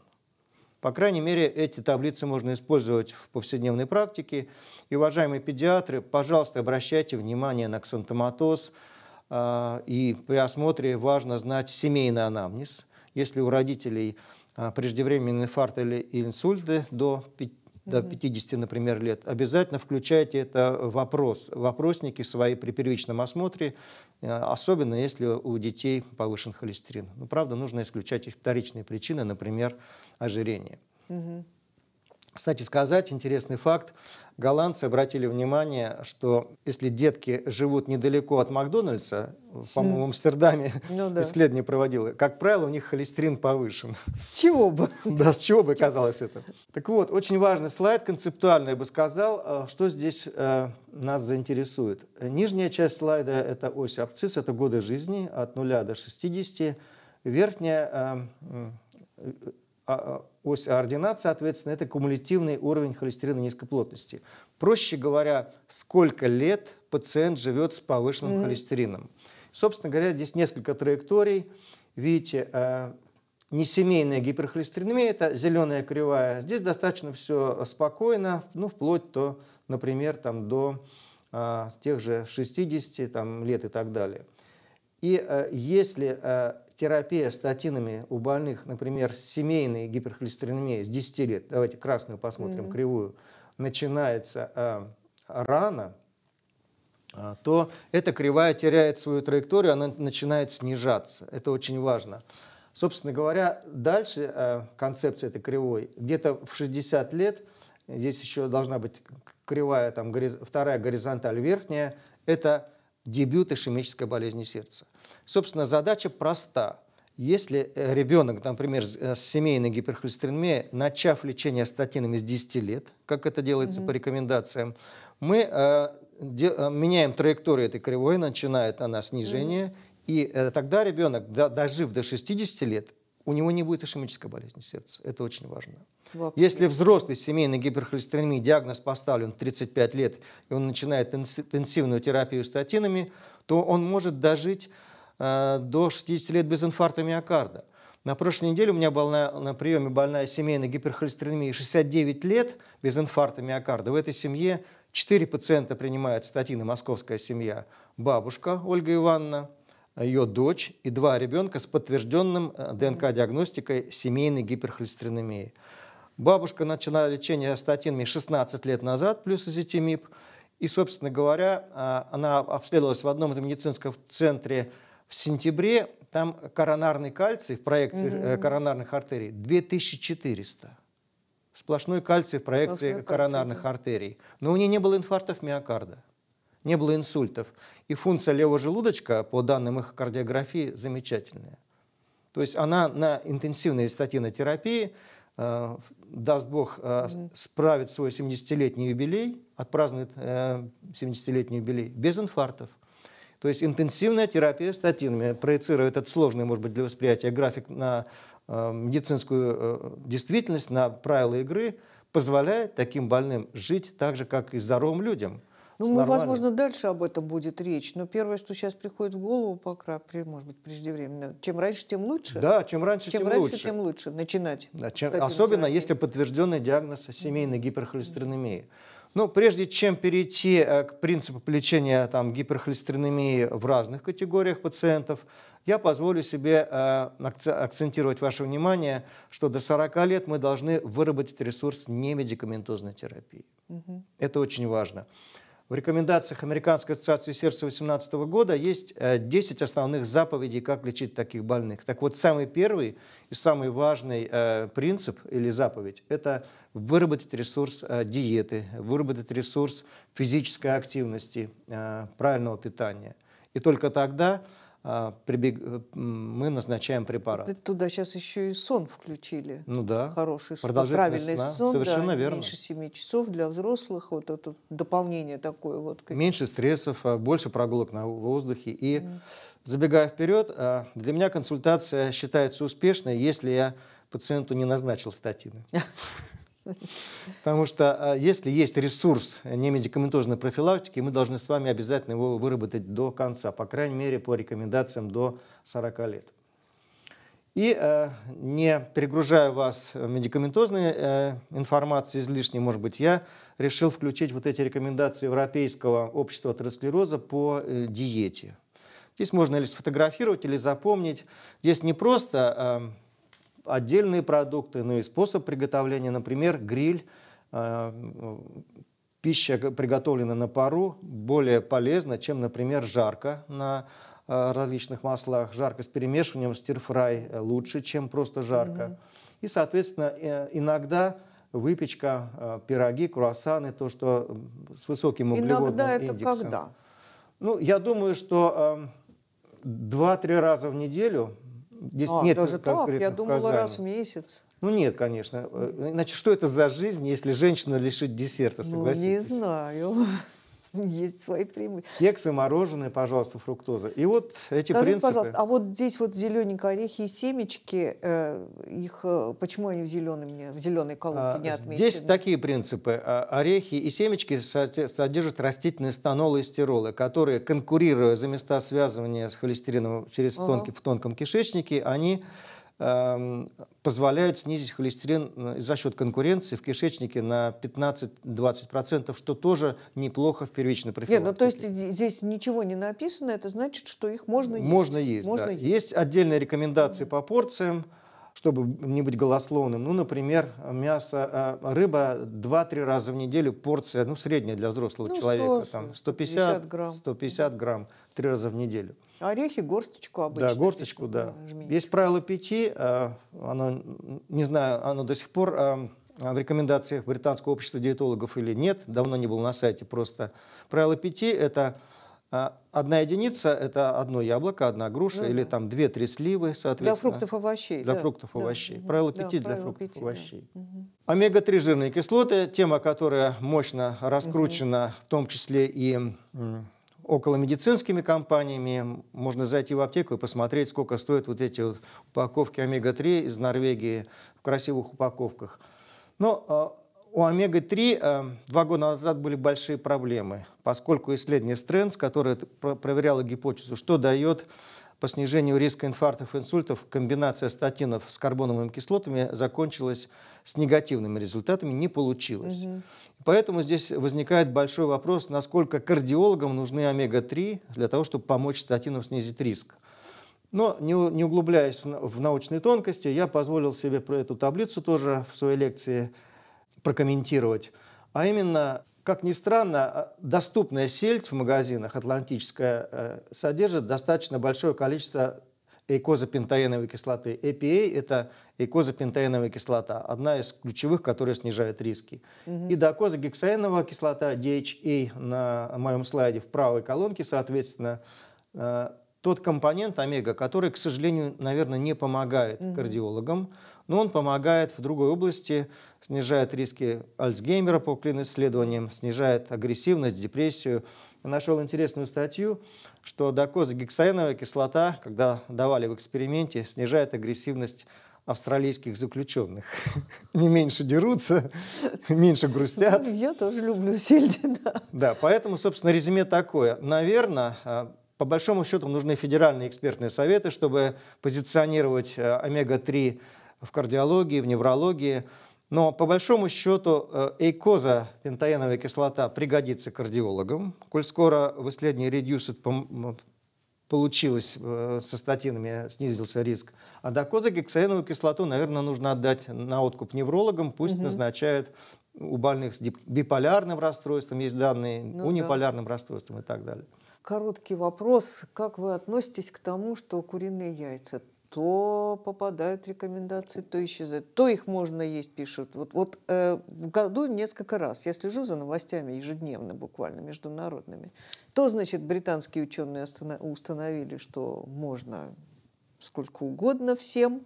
По крайней мере, эти таблицы можно использовать в повседневной практике. И, уважаемые педиатры, пожалуйста, обращайте внимание на ксантоматоз. А, и при осмотре важно знать семейный анамнез. Если у родителей а, преждевременный инфаркт или инсульты до до 50, например, лет, обязательно включайте это вопрос, вопросники свои при первичном осмотре, э, особенно если у детей повышен холестерин. Но, ну, правда, нужно исключать их вторичные причины, например, ожирение. Угу. Кстати сказать, интересный факт. Голландцы обратили внимание, что если детки живут недалеко от Макдональдса, по-моему, в хм. Амстердаме [LAUGHS] ну, да. исследование проводило, как правило, у них холестерин повышен. [LAUGHS] С чего бы? [LAUGHS] Да, с чего бы казалось это. Так вот, очень важный слайд, концептуальный, я бы сказал, а, что здесь э, нас заинтересует. Нижняя часть слайда – это ось абцисс, это годы жизни от 0 до 60. Верхняя э, э, а, а, ось координат, а соответственно, это кумулятивный уровень холестерина низкой плотности. Проще говоря, сколько лет пациент живет с повышенным mm-hmm. холестерином. Собственно говоря, здесь несколько траекторий. Видите, э, несемейная гиперхолестеринемия – это зеленая кривая. Здесь достаточно все спокойно, ну, вплоть до, например, там, до а, тех же 60 там, лет и так далее. И а, если э, терапия статинами у больных, например, семейной гиперхолестеринемии с 10 лет, давайте красную посмотрим, mm-hmm. кривую, начинается э, а, рано, а, то эта кривая теряет свою траекторию, она начинает снижаться. Это очень важно. Собственно говоря, дальше э, концепция этой кривой, где-то в 60 лет, здесь еще должна быть кривая, там, гориз... вторая горизонталь верхняя, это дебют ишемической болезни сердца. Собственно, задача проста. Если э, ребенок, например, с э, семейной гиперхолестеринемией, начав лечение статинами с 10 лет, как это делается mm по рекомендациям, мы э, э, меняем траекторию этой кривой, начинает она снижение, mm и э, тогда ребенок, до, дожив до 60 лет, у него не будет ишемической болезни сердца. Это очень важно. Вот. Если взрослый с семейной гиперхолестеринемией диагноз поставлен в 35 лет, и он начинает интенсивную терапию статинами, то он может дожить Э, до 60 лет без инфаркта миокарда. На прошлой неделе у меня была на, на приеме больная семейная гиперхолестеринемия 69 лет без инфаркта миокарда. В этой семье 4 пациента принимают статины, московская семья. Бабушка Ольга Ивановна, ее дочь и два ребенка с подтвержденным э, ДНК-диагностикой семейной гиперхолестеринемии. Бабушка начала лечение статинами 16 лет назад, плюс азитимиб. И, собственно говоря, э, она обследовалась в одном из медицинских центров в сентябре там коронарный кальций в проекции угу. коронарных артерий 2400. Сплошной кальций в проекции Сплошной коронарных кальций. артерий. Но у нее не было инфарктов миокарда, не было инсультов. И функция левого желудочка, по данным их кардиографии, замечательная. То есть она на интенсивной статинотерапии, терапии, э, даст Бог, э, угу. справит свой 70-летний юбилей, отпразднует э, 70-летний юбилей без инфарктов. То есть интенсивная терапия статинами проецирует этот сложный, может быть, для восприятия график на э, медицинскую э, действительность, на правила игры, позволяет таким больным жить так же, как и здоровым людям. Ну, мы, возможно, дальше об этом будет речь, но первое, что сейчас приходит в голову, пока, может быть, преждевременно, чем раньше, тем лучше. Да, чем раньше, чем тем раньше, лучше. тем лучше начинать. Да, чем... Особенно, терапию. если подтвержденный диагноз семейной гиперхолестеринемии. Mm -hmm. Но прежде чем перейти э, к принципу лечения там, гиперхолестеринемии в разных категориях пациентов, я позволю себе э, акцентировать ваше внимание, что до 40 лет мы должны выработать ресурс немедикаментозной терапии. Угу. Это очень важно в рекомендациях Американской ассоциации сердца 2018 года есть 10 э, основных заповедей, как лечить таких больных. Так вот, самый первый и самый важный э, принцип или заповедь – это выработать ресурс э, диеты, выработать ресурс физической активности, правильного питания. И только тогда а, прибег... Э, мы назначаем препарат. Туда сейчас еще и сон включили. Ну да. Хороший сон. Правильный сна. сон. Совершенно да, верно. Меньше 7 часов для взрослых. Вот это дополнение такое. Вот, меньше стрессов, а, больше прогулок на воздухе. И mm. забегая вперед, а, для меня консультация считается успешной, если я пациенту не назначил статины. [LAUGHS] Потому что а, если есть ресурс немедикаментозной профилактики, мы должны с вами обязательно его выработать до конца, по крайней мере, по рекомендациям до 40 лет. И э, не перегружая вас медикаментозной э, информацией излишней, может быть, я решил включить вот эти рекомендации Европейского общества атеросклероза по э, диете. Здесь можно или сфотографировать, или запомнить. Здесь не просто отдельные продукты, но ну и способ приготовления, например, гриль, э, пища, приготовленная на пару, более полезна, чем, например, жарка на э, различных маслах. Жарка с перемешиванием стирфрай э, лучше, чем просто жарка. Mm И, соответственно, иногда выпечка, пироги, круассаны, то, что с высоким углеводным иногда это когда? Ну, я думаю, что эм, два-три раза в неделю Здесь а, нет даже так? Я думала, указаний. раз в месяц. Ну нет, конечно. Э, значит, что это за жизнь, если женщину лишить десерта, согласитесь? Ну, не знаю. [LAUGHS] есть свои преимущества. Кексы, мороженое, пожалуйста, фруктоза. И вот эти Скажите, принципы... пожалуйста, а вот здесь вот зелененькие орехи и семечки, э, их, э, почему они в, зеленом, в зеленой колонке а, не отмечены? Здесь такие принципы. А, орехи и семечки содержат растительные станолы и стиролы, которые, конкурируя за места связывания с холестерином через ага. тонкий, в тонком кишечнике, они Эм, позволяют снизить холестерин э, за счет конкуренции в кишечнике на 15-20%, что тоже неплохо в первичной профилактике. Нет, ну то есть здесь ничего не написано, это значит, что их можно есть. Можно есть, можно да. есть. есть отдельные рекомендации по порциям, чтобы не быть голословным. Ну, например, мясо, э, рыба 2-3 раза в неделю порция, ну, средняя для взрослого ну, человека, 100, там 150 грамм. 150 грамм, 3 раза в неделю. Орехи, горсточку обычно. Да, горсточку, да. Жменечку. Есть правило пяти, а, оно, не знаю, оно до сих пор а, в рекомендациях британского общества диетологов или нет, давно не было на сайте просто. Правило пяти – это а, Одна единица – это одно яблоко, одна груша, ну, или да. там две-три сливы, соответственно. Для фруктов и овощей. Для да. фруктов и да. овощей. Правило да, пяти для фруктов и овощей. Да. Омега-3 жирные кислоты – тема, которая мощно раскручена, угу. в том числе и около медицинскими компаниями. Можно зайти в аптеку и посмотреть, сколько стоят вот эти вот упаковки омега-3 из Норвегии в красивых упаковках. Но а, у омега-3 а, два года назад были большие проблемы, поскольку исследование Стрэнс, которое проверяло гипотезу, что дает по снижению риска инфарктов и инсультов комбинация статинов с карбоновыми кислотами закончилась с негативными результатами, не получилось. Угу. Поэтому здесь возникает большой вопрос, насколько кардиологам нужны омега-3 для того, чтобы помочь статинам снизить риск. Но не, углубляясь в научные тонкости, я позволил себе про эту таблицу тоже в своей лекции прокомментировать. А именно, как ни странно, а, доступная сельдь в магазинах атлантическая э, содержит достаточно большое количество эйкозапентаеновой кислоты. EPA – это эйкозапентаеновая кислота, одна из ключевых, которая снижает риски. Угу. И докозагексаеновая кислота, DHA, на моем слайде в правой колонке, соответственно, э, тот компонент омега, который, к сожалению, наверное, не помогает угу. кардиологам, но он помогает в другой области, снижает риски Альцгеймера по клин исследованиям, снижает агрессивность, депрессию, нашел интересную статью, что докозагексаиновая кислота, когда давали в эксперименте, снижает агрессивность австралийских заключенных. [LAUGHS] Не меньше дерутся, [LAUGHS] меньше грустят. Ну, я тоже люблю сельди, [LAUGHS] да. Да, поэтому, собственно, резюме такое. Наверное, э, по большому счету нужны федеральные экспертные советы, чтобы позиционировать э, омега-3 в кардиологии, в неврологии, но по большому счету э, эйкоза, пентаеновая кислота, пригодится кардиологам. Коль скоро в исследовании Reduced получилось э, со статинами, снизился риск адакоза, гексаиновую кислоту, наверное, нужно отдать на откуп неврологам, пусть угу. назначают у больных с биполярным расстройством, есть данные, ну, униполярным да. расстройством и так далее. Короткий вопрос. Как вы относитесь к тому, что куриные яйца то попадают рекомендации, то исчезают, то их можно есть, пишут. Вот, вот э, в году несколько раз я слежу за новостями ежедневно буквально, международными. То, значит, британские ученые установили, что можно сколько угодно всем,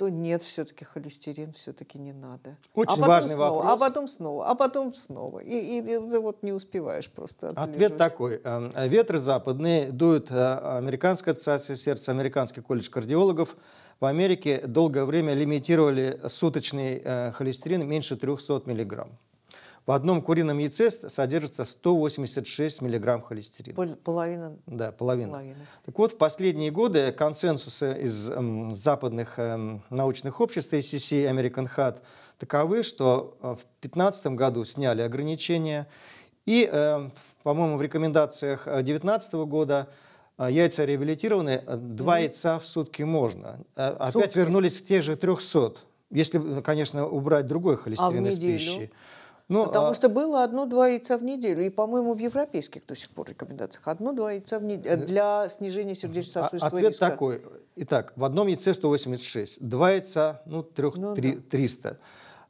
то нет, все-таки холестерин все-таки не надо. Очень а потом важный снова, вопрос. А потом снова, а потом снова. И, и, и вот не успеваешь просто Ответ такой. Эм, э, ветры западные дуют э, Американская ассоциация сердца, Американский колледж кардиологов. В Америке долгое время лимитировали суточный э, холестерин меньше 300 миллиграмм. В одном курином яйце содержится 186 миллиграмм холестерина. Половина? Да, половина. половина. Так вот, в последние годы консенсусы э, из эм, западных эм, научных обществ, ACC, American Heart, таковы, что э, в 2015 году сняли ограничения, и, э, по-моему, в рекомендациях 2019 э, года яйца реабилитированы, два mm-hmm. яйца в сутки можно. Опять сутки. вернулись к тех же 300, если, конечно, убрать другой а холестерин а из пищи. Ну, Потому а... что было одно-два яйца в неделю. И, по-моему, в европейских до сих пор рекомендациях одно-два яйца в неделю э, для снижения сердечно-сосудистого а, Ответ риска. такой. Итак, в одном яйце 186, два яйца, ну, трех, ну три, да. 300.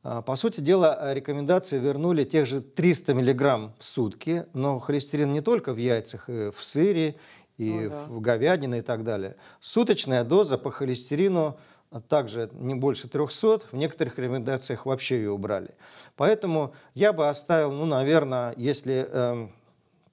А, по сути дела, э, рекомендации вернули тех же 300 миллиграмм в сутки, но холестерин не только в яйцах, и в сыре, и ну, да. в говядине и так далее. Суточная доза по холестерину а также не больше 300, в некоторых рекомендациях вообще ее убрали. Поэтому я бы оставил, ну, наверное, если э,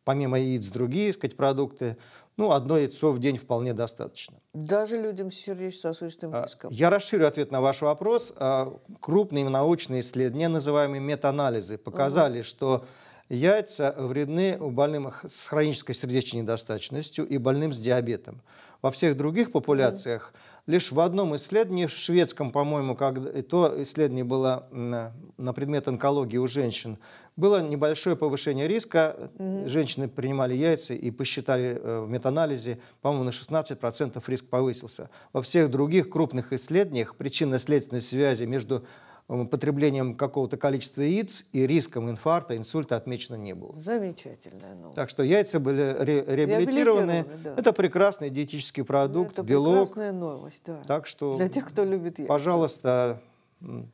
помимо яиц другие, сказать, продукты, ну, одно яйцо в день вполне достаточно. Даже людям с сердечно-сосудистым а, риском. Я расширю ответ на ваш вопрос. А, крупные научные исследования, называемые метаанализы, показали, угу. что яйца вредны у больных с хронической сердечной недостаточностью и больным с диабетом. Во всех других популяциях угу лишь в одном исследовании, в шведском, по-моему, как, то исследование было на, на предмет онкологии у женщин, было небольшое повышение риска. Угу. Женщины принимали яйца и посчитали э, в метанализе, по-моему, на 16% риск повысился. Во всех других крупных исследованиях причинно-следственной связи между Э, потреблением какого-то количества яиц и риском инфаркта, инсульта отмечено не было. Замечательная новость. Так что яйца были ре реабилитированы. реабилитированы да. Это прекрасный диетический продукт, Это белок. прекрасная новость, да. Так что, Для тех, кто любит яйца. Пожалуйста,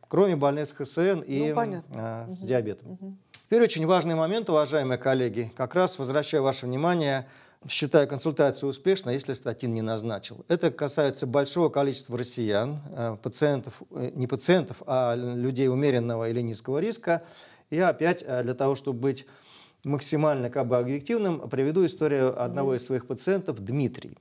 кроме больных с ХСН и ну, понятно. А, с угу. диабетом. Угу. Теперь очень важный момент, уважаемые коллеги. Как раз возвращаю ваше внимание – считаю консультацию успешной, если статин не назначил. Это касается большого количества россиян, э, пациентов, э, не пациентов, а людей умеренного или низкого риска. И опять э, для того, чтобы быть максимально как бы объективным, приведу историю одного из своих пациентов, Дмитрий.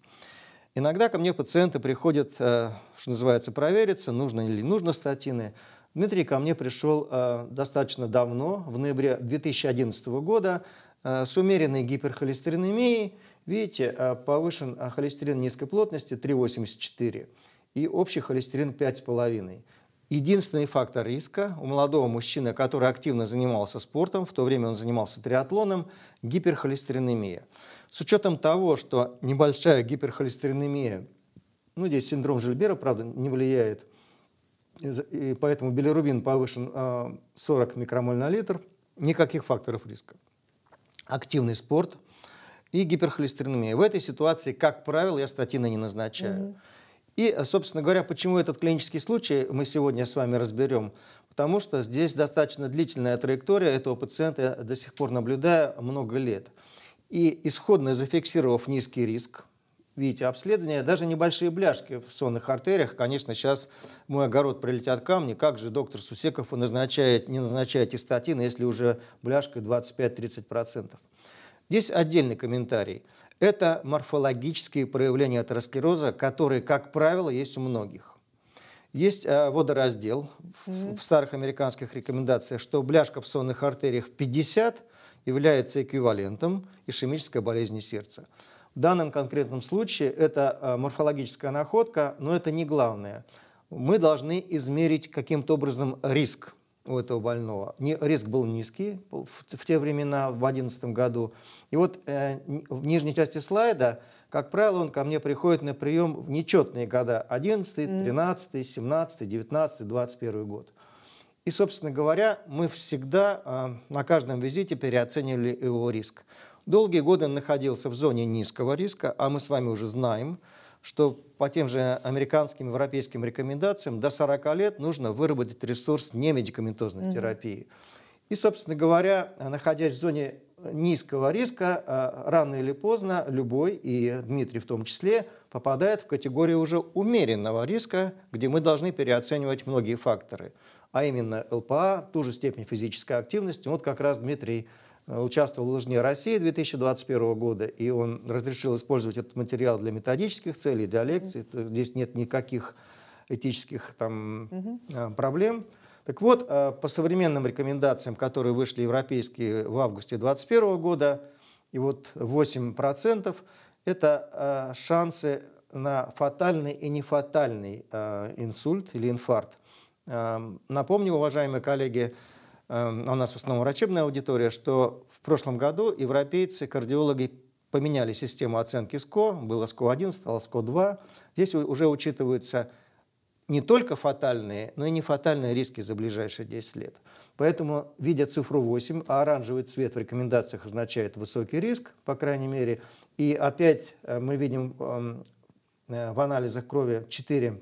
Иногда ко мне пациенты приходят, что называется, провериться, нужно ли нужно статины. Дмитрий ко мне пришел достаточно давно, в ноябре 2011 года, с умеренной гиперхолестеринемией, Видите, а, повышен а, холестерин низкой плотности 3,84 и общий холестерин 5,5. Единственный фактор риска у молодого мужчины, который активно занимался спортом, в то время он занимался триатлоном, гиперхолестеринемия. С учетом того, что небольшая гиперхолестеринемия, ну здесь синдром Жильбера, правда, не влияет, и поэтому билирубин повышен 40 а, микромоль на литр, никаких факторов риска. Активный спорт – и гиперхолестеринемия. В этой ситуации, как правило, я статины не назначаю. Угу. И, собственно говоря, почему этот клинический случай мы сегодня с вами разберем? Потому что здесь достаточно длительная траектория этого пациента, я до сих пор наблюдаю много лет. И исходно зафиксировав низкий риск, видите, обследование, даже небольшие бляшки в сонных артериях, конечно, сейчас мой огород прилетят камни, как же доктор Сусеков назначает, не назначает и если уже бляшка 25-30%. Здесь отдельный комментарий. Это морфологические проявления атеросклероза, которые, как правило, есть у многих. Есть э, водораздел mm-hmm. в старых американских рекомендациях, что бляшка в сонных артериях 50 является эквивалентом ишемической болезни сердца. В данном конкретном случае это э, морфологическая находка, но это не главное. Мы должны измерить каким-то образом риск у этого больного. Не, риск был низкий в, в те времена, в 2011 году. И вот э, в нижней части слайда, как правило, он ко мне приходит на прием в нечетные года. 11, 13, 17, 19, 21 год. И, собственно говоря, мы всегда э, на каждом визите переоценили его риск. Долгие годы он находился в зоне низкого риска, а мы с вами уже знаем – что по тем же американским, европейским рекомендациям до 40 лет нужно выработать ресурс немедикаментозной угу. терапии. И, собственно говоря, находясь в зоне низкого риска, э, рано или поздно любой, и Дмитрий в том числе, попадает в категорию уже умеренного риска, где мы должны переоценивать многие факторы, а именно ЛПА, ту же степень физической активности. Вот как раз Дмитрий Э, участвовал в «Лыжне России» 2021 года, и он разрешил использовать этот материал для методических целей, для лекций. Здесь нет никаких этических там, угу. проблем. Так вот, э, по современным рекомендациям, которые вышли европейские в августе 2021 года, и вот 8% это шансы на фатальный и нефатальный инсульт или инфаркт. Эм, напомню, уважаемые коллеги, Эм, а у нас в основном врачебная аудитория, что в прошлом году европейцы, кардиологи поменяли систему оценки СКО, было СКО-1, стало СКО-2. Здесь уже учитываются не только фатальные, но и не фатальные риски за ближайшие 10 лет. Поэтому, видя цифру 8, а оранжевый цвет в рекомендациях означает высокий риск, по крайней мере, и опять э, мы видим эм, э, в анализах крови 4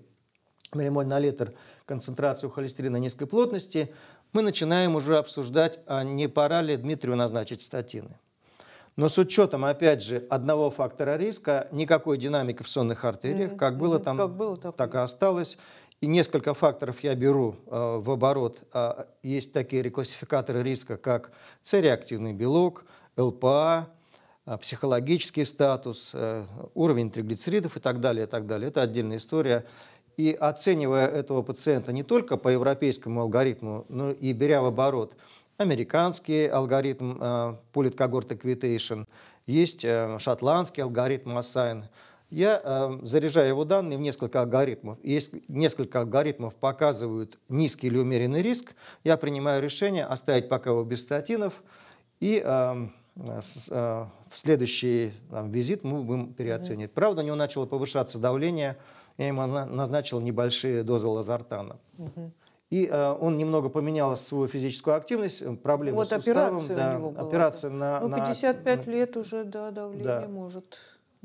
ммоль на литр концентрацию холестерина низкой плотности, мы начинаем уже обсуждать, а не пора ли Дмитрию назначить статины. Но с учетом, опять же, одного фактора риска, никакой динамики в сонных артериях, как было там, как было, так, так и осталось. И несколько факторов я беру э, в оборот. Э, есть такие реклассификаторы риска, как С-реактивный белок, ЛПА, э, а, психологический статус, э, уровень триглицеридов и так далее, и так далее. Это отдельная история и оценивая этого пациента не только по европейскому алгоритму, но и беря в оборот американский алгоритм э, Pullet есть э, шотландский алгоритм Assign. Я э, заряжаю его данные в несколько алгоритмов. Если несколько алгоритмов показывают низкий или умеренный риск, я принимаю решение оставить пока его без статинов и э, в следующий там, визит мы будем переоценивать. Правда, у него начало повышаться давление я ему назначил небольшие дозы лазартана. И э, он немного поменял свою физическую активность, э, проблемы вот с суставом. операция да, у него была. Операция на, ну, 55 на... лет уже, да, давление да. может.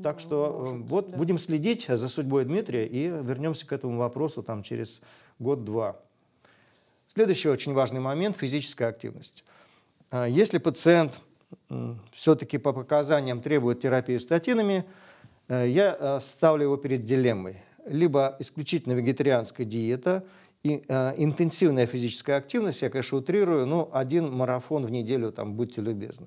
Так ну, что э, может, вот да. будем следить за судьбой Дмитрия и вернемся к этому вопросу там через год-два. Следующий очень важный момент – физическая активность. Э, если пациент все-таки по показаниям требует терапии статинами, я ставлю его перед дилеммой либо исключительно вегетарианская диета, и, э, интенсивная физическая активность, я, конечно, утрирую, но один марафон в неделю, там, будьте любезны.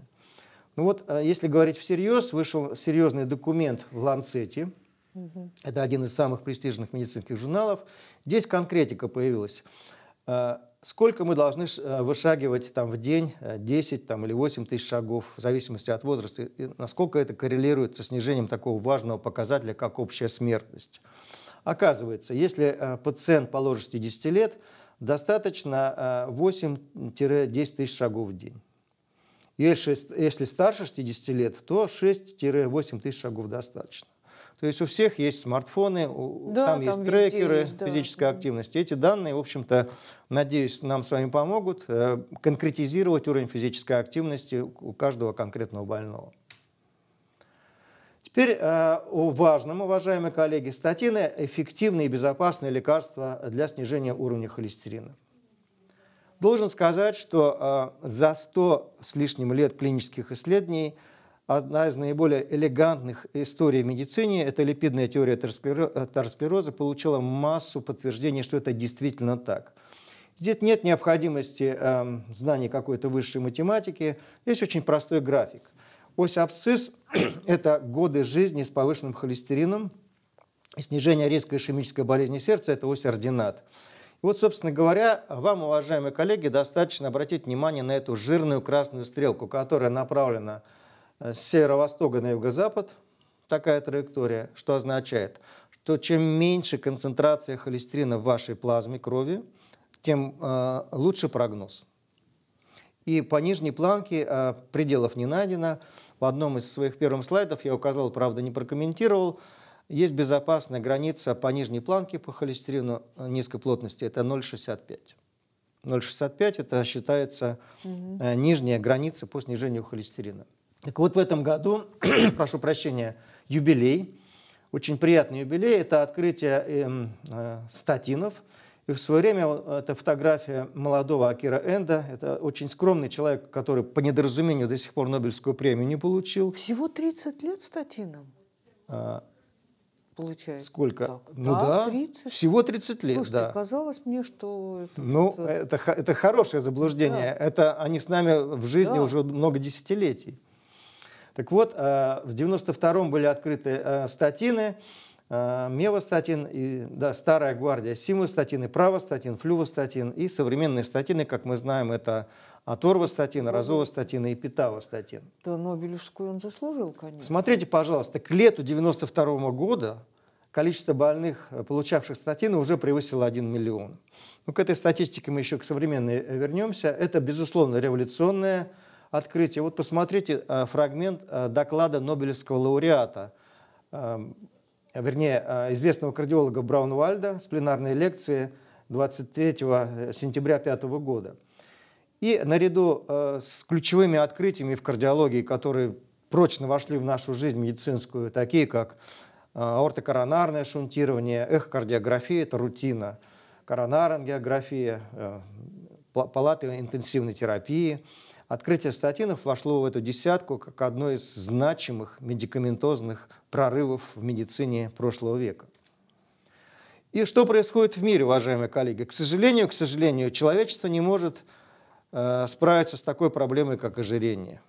Ну вот, э, если говорить всерьез, вышел серьезный документ в «Ланцете», угу. это один из самых престижных медицинских журналов, здесь конкретика появилась. Э, сколько мы должны э, вышагивать там, в день, 10 э, там, или 8 тысяч шагов, в зависимости от возраста, и насколько это коррелирует со снижением такого важного показателя, как общая смертность. Оказывается, если э, пациент моложе 60 лет, достаточно 8-10 э, тысяч шагов в день. Если старше 60 лет, то 6-8 тысяч шагов достаточно. То есть у всех есть смартфоны, да, там, там есть трекеры есть, да. физической активности. Эти данные, в общем-то, надеюсь, нам с вами помогут э, конкретизировать уровень физической активности у каждого конкретного больного. Теперь э, о важном, уважаемые коллеги. Статины – эффективные и безопасные лекарства для снижения уровня холестерина. Должен сказать, что э, за 100 с лишним лет клинических исследований одна из наиболее элегантных историй в медицине – это липидная теория э, атеросклероза, получила массу подтверждений, что это действительно так. Здесь нет необходимости эм, знаний какой-то высшей математики, есть очень простой график – Ось абсцисс [CLEARS THROAT] – это годы жизни с повышенным холестерином, и снижение риска ишемической болезни сердца – это ось ординат. И вот, собственно говоря, вам, уважаемые коллеги, достаточно обратить внимание на эту жирную красную стрелку, которая направлена э, с северо-востока на юго-запад, такая траектория, что означает, что чем меньше концентрация холестерина в вашей плазме крови, тем э, лучше прогноз. И по нижней планке э, пределов не найдено. В одном из своих первых слайдов я указал, правда, не прокомментировал, есть безопасная граница по нижней планке по холестерину э, низкой плотности, это 0,65. 0,65 это считается угу. нижняя граница по снижению холестерина. Так вот в этом году, [CLEARS THROAT] прошу прощения, юбилей, очень приятный юбилей, это открытие э, э, статинов – и в свое время эта фотография молодого Акира Энда. Это очень скромный человек, который по недоразумению до сих пор Нобелевскую премию не получил. Всего 30 лет статинам? А, получается. Сколько? Так. Ну да, да 30. всего 30 лет. Слушайте, да. казалось мне, что... Это, ну, это, это, это хорошее заблуждение. Да. Это они с нами в жизни да. уже много десятилетий. Так вот, э, в 92-м были открыты э, статины. Э, мевостатин, и, да, старая гвардия, симвостатин, и правостатин, флювостатин, и современные статины, как мы знаем, это аторвостатин, розовостатин и питавостатин. Да, Нобелевскую он заслужил, конечно. Смотрите, пожалуйста, к лету 92 года количество больных, э, получавших статины, уже превысило 1 миллион. Ну, к этой статистике мы еще к современной э, вернемся. Это, безусловно, революционное открытие. Вот посмотрите фрагмент доклада Нобелевского лауреата эм, а, вернее, а, известного кардиолога Браунвальда с пленарной лекции 23 э, сентября 2005 года. И наряду э, с ключевыми открытиями в кардиологии, которые прочно вошли в нашу жизнь медицинскую, такие как аортокоронарное шунтирование, эхокардиография – это рутина, коронарангиография, э, палаты интенсивной терапии – Открытие статинов вошло в эту десятку как одно из значимых медикаментозных прорывов в медицине прошлого века. И что происходит в мире, уважаемые коллеги? К сожалению, к сожалению, человечество не может э, справиться с такой проблемой, как ожирение.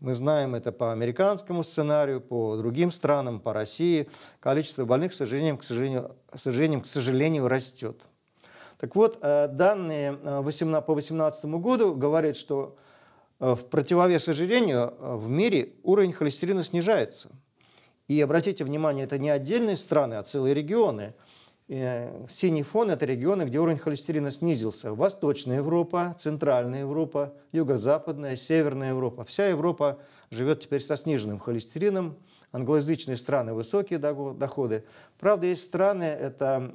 Мы знаем это по американскому сценарию, по другим странам, по России. Количество больных, к сожалению, к сожалению, к сожалению, к сожалению растет. Так вот, э, данные э, по 2018 году говорят, что э, в противовес ожирению в мире уровень холестерина снижается. И обратите внимание, это не отдельные страны, а целые регионы. Синий фон – это регионы, где уровень холестерина снизился. Восточная Европа, Центральная Европа, Юго-Западная, Северная Европа. Вся Европа живет теперь со сниженным холестерином – Англоязычные страны высокие доходы. Правда, есть страны, это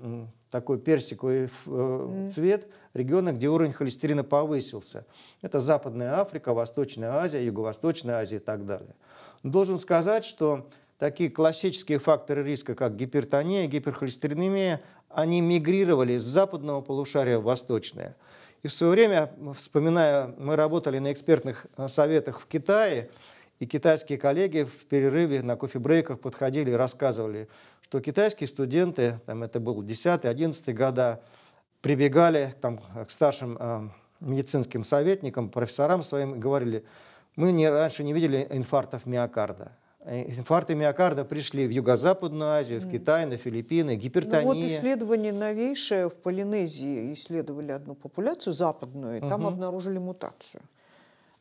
такой персиковый э, цвет, регионы, где уровень холестерина повысился. Это Западная Африка, Восточная Азия, Юго-Восточная Азия и так далее. Должен сказать, что такие классические факторы риска, как гипертония, гиперхолестеринемия, они мигрировали из западного полушария в восточное. И в свое время, вспоминая, мы работали на экспертных э, советах в Китае, и китайские коллеги в перерыве на кофебрейках подходили и рассказывали, что китайские студенты, там это был 10-11 года, прибегали там, к старшим э, медицинским советникам, профессорам своим, и говорили, мы не, раньше не видели инфарктов миокарда. Э, инфаркты миокарда пришли в Юго-Западную Азию, в Китай, на Филиппины, гипертония. Ну вот исследование новейшее в Полинезии исследовали одну популяцию западную, и там угу. обнаружили мутацию.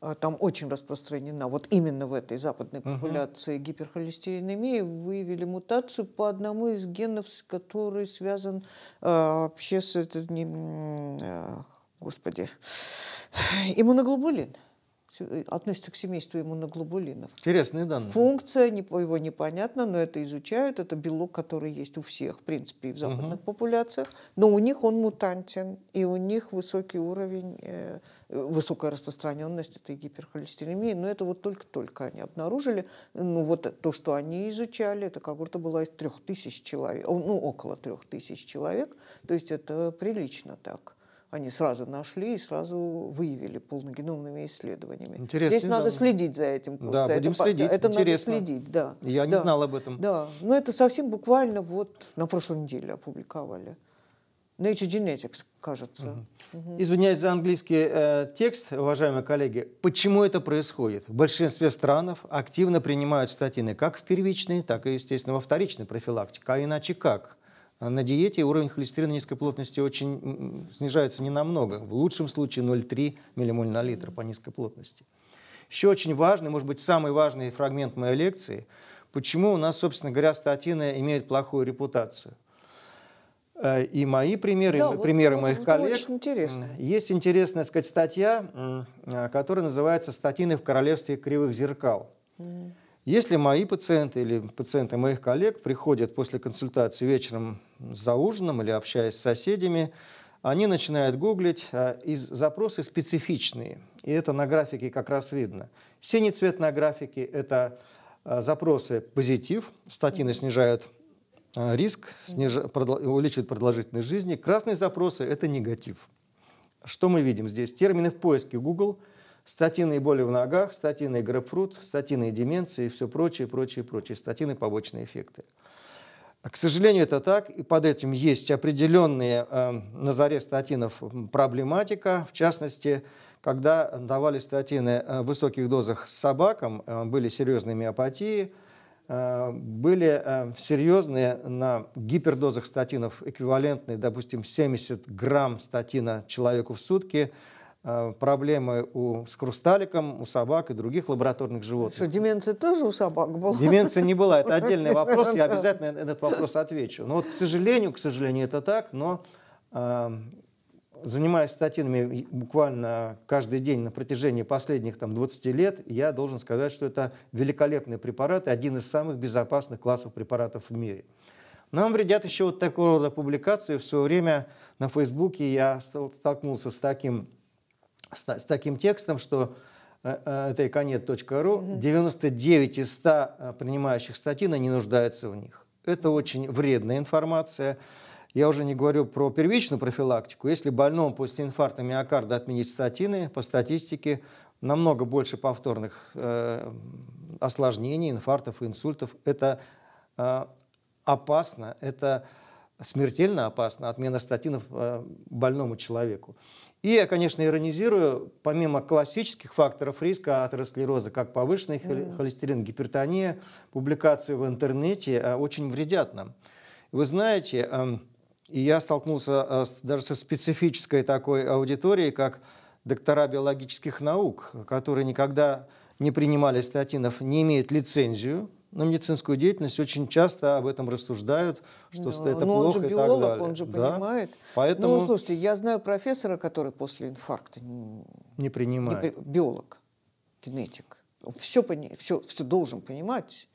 А, там очень распространена, вот именно в этой западной популяции uh-huh. гиперхолестеринемии, выявили мутацию по одному из генов, который связан э, вообще с, это, не, э, господи, [SIGHS] иммуноглобулин. Э, относится к семейству иммуноглобулинов. Интересные данные. Функция его непонятна, но это изучают. Это белок, который есть у всех, в принципе, и в западных угу. популяциях. Но у них он мутантен, и у них высокий уровень, э, э, высокая распространенность этой гиперхолестеремии. Но это вот только-только они обнаружили. Ну вот то, что они изучали, это как будто было из трех тысяч человек, ну около трех тысяч человек. То есть это прилично так они сразу нашли и сразу выявили полногеномными исследованиями. Интересно, Здесь да. надо следить за этим. Просто. Да, будем это, следить. Это Интересно. надо следить, да. Я да. не знал об этом. Да, но это совсем буквально вот на прошлой неделе опубликовали. Nature Genetics, кажется. Угу. Угу. Извиняюсь за английский э, текст, уважаемые коллеги. Почему это происходит? В большинстве стран активно принимают статины как в первичной, так и, естественно, во вторичной профилактике. А иначе как? А на диете уровень холестерина низкой плотности очень снижается не ненамного, в лучшем случае 0,3 ммоль на литр по низкой плотности. Еще очень важный, может быть, самый важный фрагмент моей лекции, почему у нас, собственно говоря, статины имеют плохую репутацию. Э, и мои примеры, да, примеры вот, моих вот коллег. Очень интересно. Есть интересная, так сказать, статья, э, которая называется «Статины в королевстве кривых зеркал». Mm. Если мои пациенты или пациенты моих коллег приходят после консультации вечером за ужином или общаясь с соседями, они начинают гуглить, а из, запросы специфичные, и это на графике как раз видно. Синий цвет на графике – это а, запросы позитив, статины снижают а, риск, сниж... увеличивают продолжительность жизни. Красные запросы – это негатив. Что мы видим здесь? Термины в поиске Google – Статины и боли в ногах, статины и грейпфрут, статины и деменции и все прочее, прочее, прочее. Статины – побочные эффекты. К сожалению, это так, и под этим есть определенные э, на заре статинов проблематика. В частности, когда давали статины э, в высоких дозах собакам, э, были серьезные миопатии, э, были серьезные на гипердозах статинов эквивалентные, допустим, 70 грамм статина человеку в сутки – Э, проблемы у, с хрусталиком, у собак и других лабораторных животных. Что, деменция тоже у собак была? Деменция не была, это отдельный [LAUGHS] вопрос, я обязательно этот вопрос отвечу. Но вот, к сожалению, к сожалению, это так, но э, занимаясь статинами буквально каждый день на протяжении последних там, 20 лет, я должен сказать, что это великолепный препарат и один из самых безопасных классов препаратов в мире. Нам вредят еще вот такого рода публикации. В свое время на Фейсбуке я столкнулся с таким с, с таким текстом, что э, э, это иконет.ру, 99 из 100 э, принимающих статей не нуждаются в них. Это очень вредная информация. Я уже не говорю про первичную профилактику. Если больному после инфаркта миокарда отменить статины, по статистике намного больше повторных э, осложнений, инфарктов, инсультов. Это э, опасно, это смертельно опасна отмена статинов э, больному человеку. И я, конечно, иронизирую, помимо классических факторов риска атеросклероза, как повышенный холестерин, гипертония, публикации в интернете э, очень вредят нам. Вы знаете, эм, и я столкнулся э, даже со специфической такой аудиторией, как доктора биологических наук, которые никогда не принимали статинов, не имеют лицензию на медицинскую деятельность, очень часто об этом рассуждают, что ну, это плохо и так далее. Но он же биолог, он же понимает. Да? Поэтому... Ну, слушайте, я знаю профессора, который после инфаркта не, принимает. Не при... Биолог, генетик. Он все, пони... все, все должен понимать.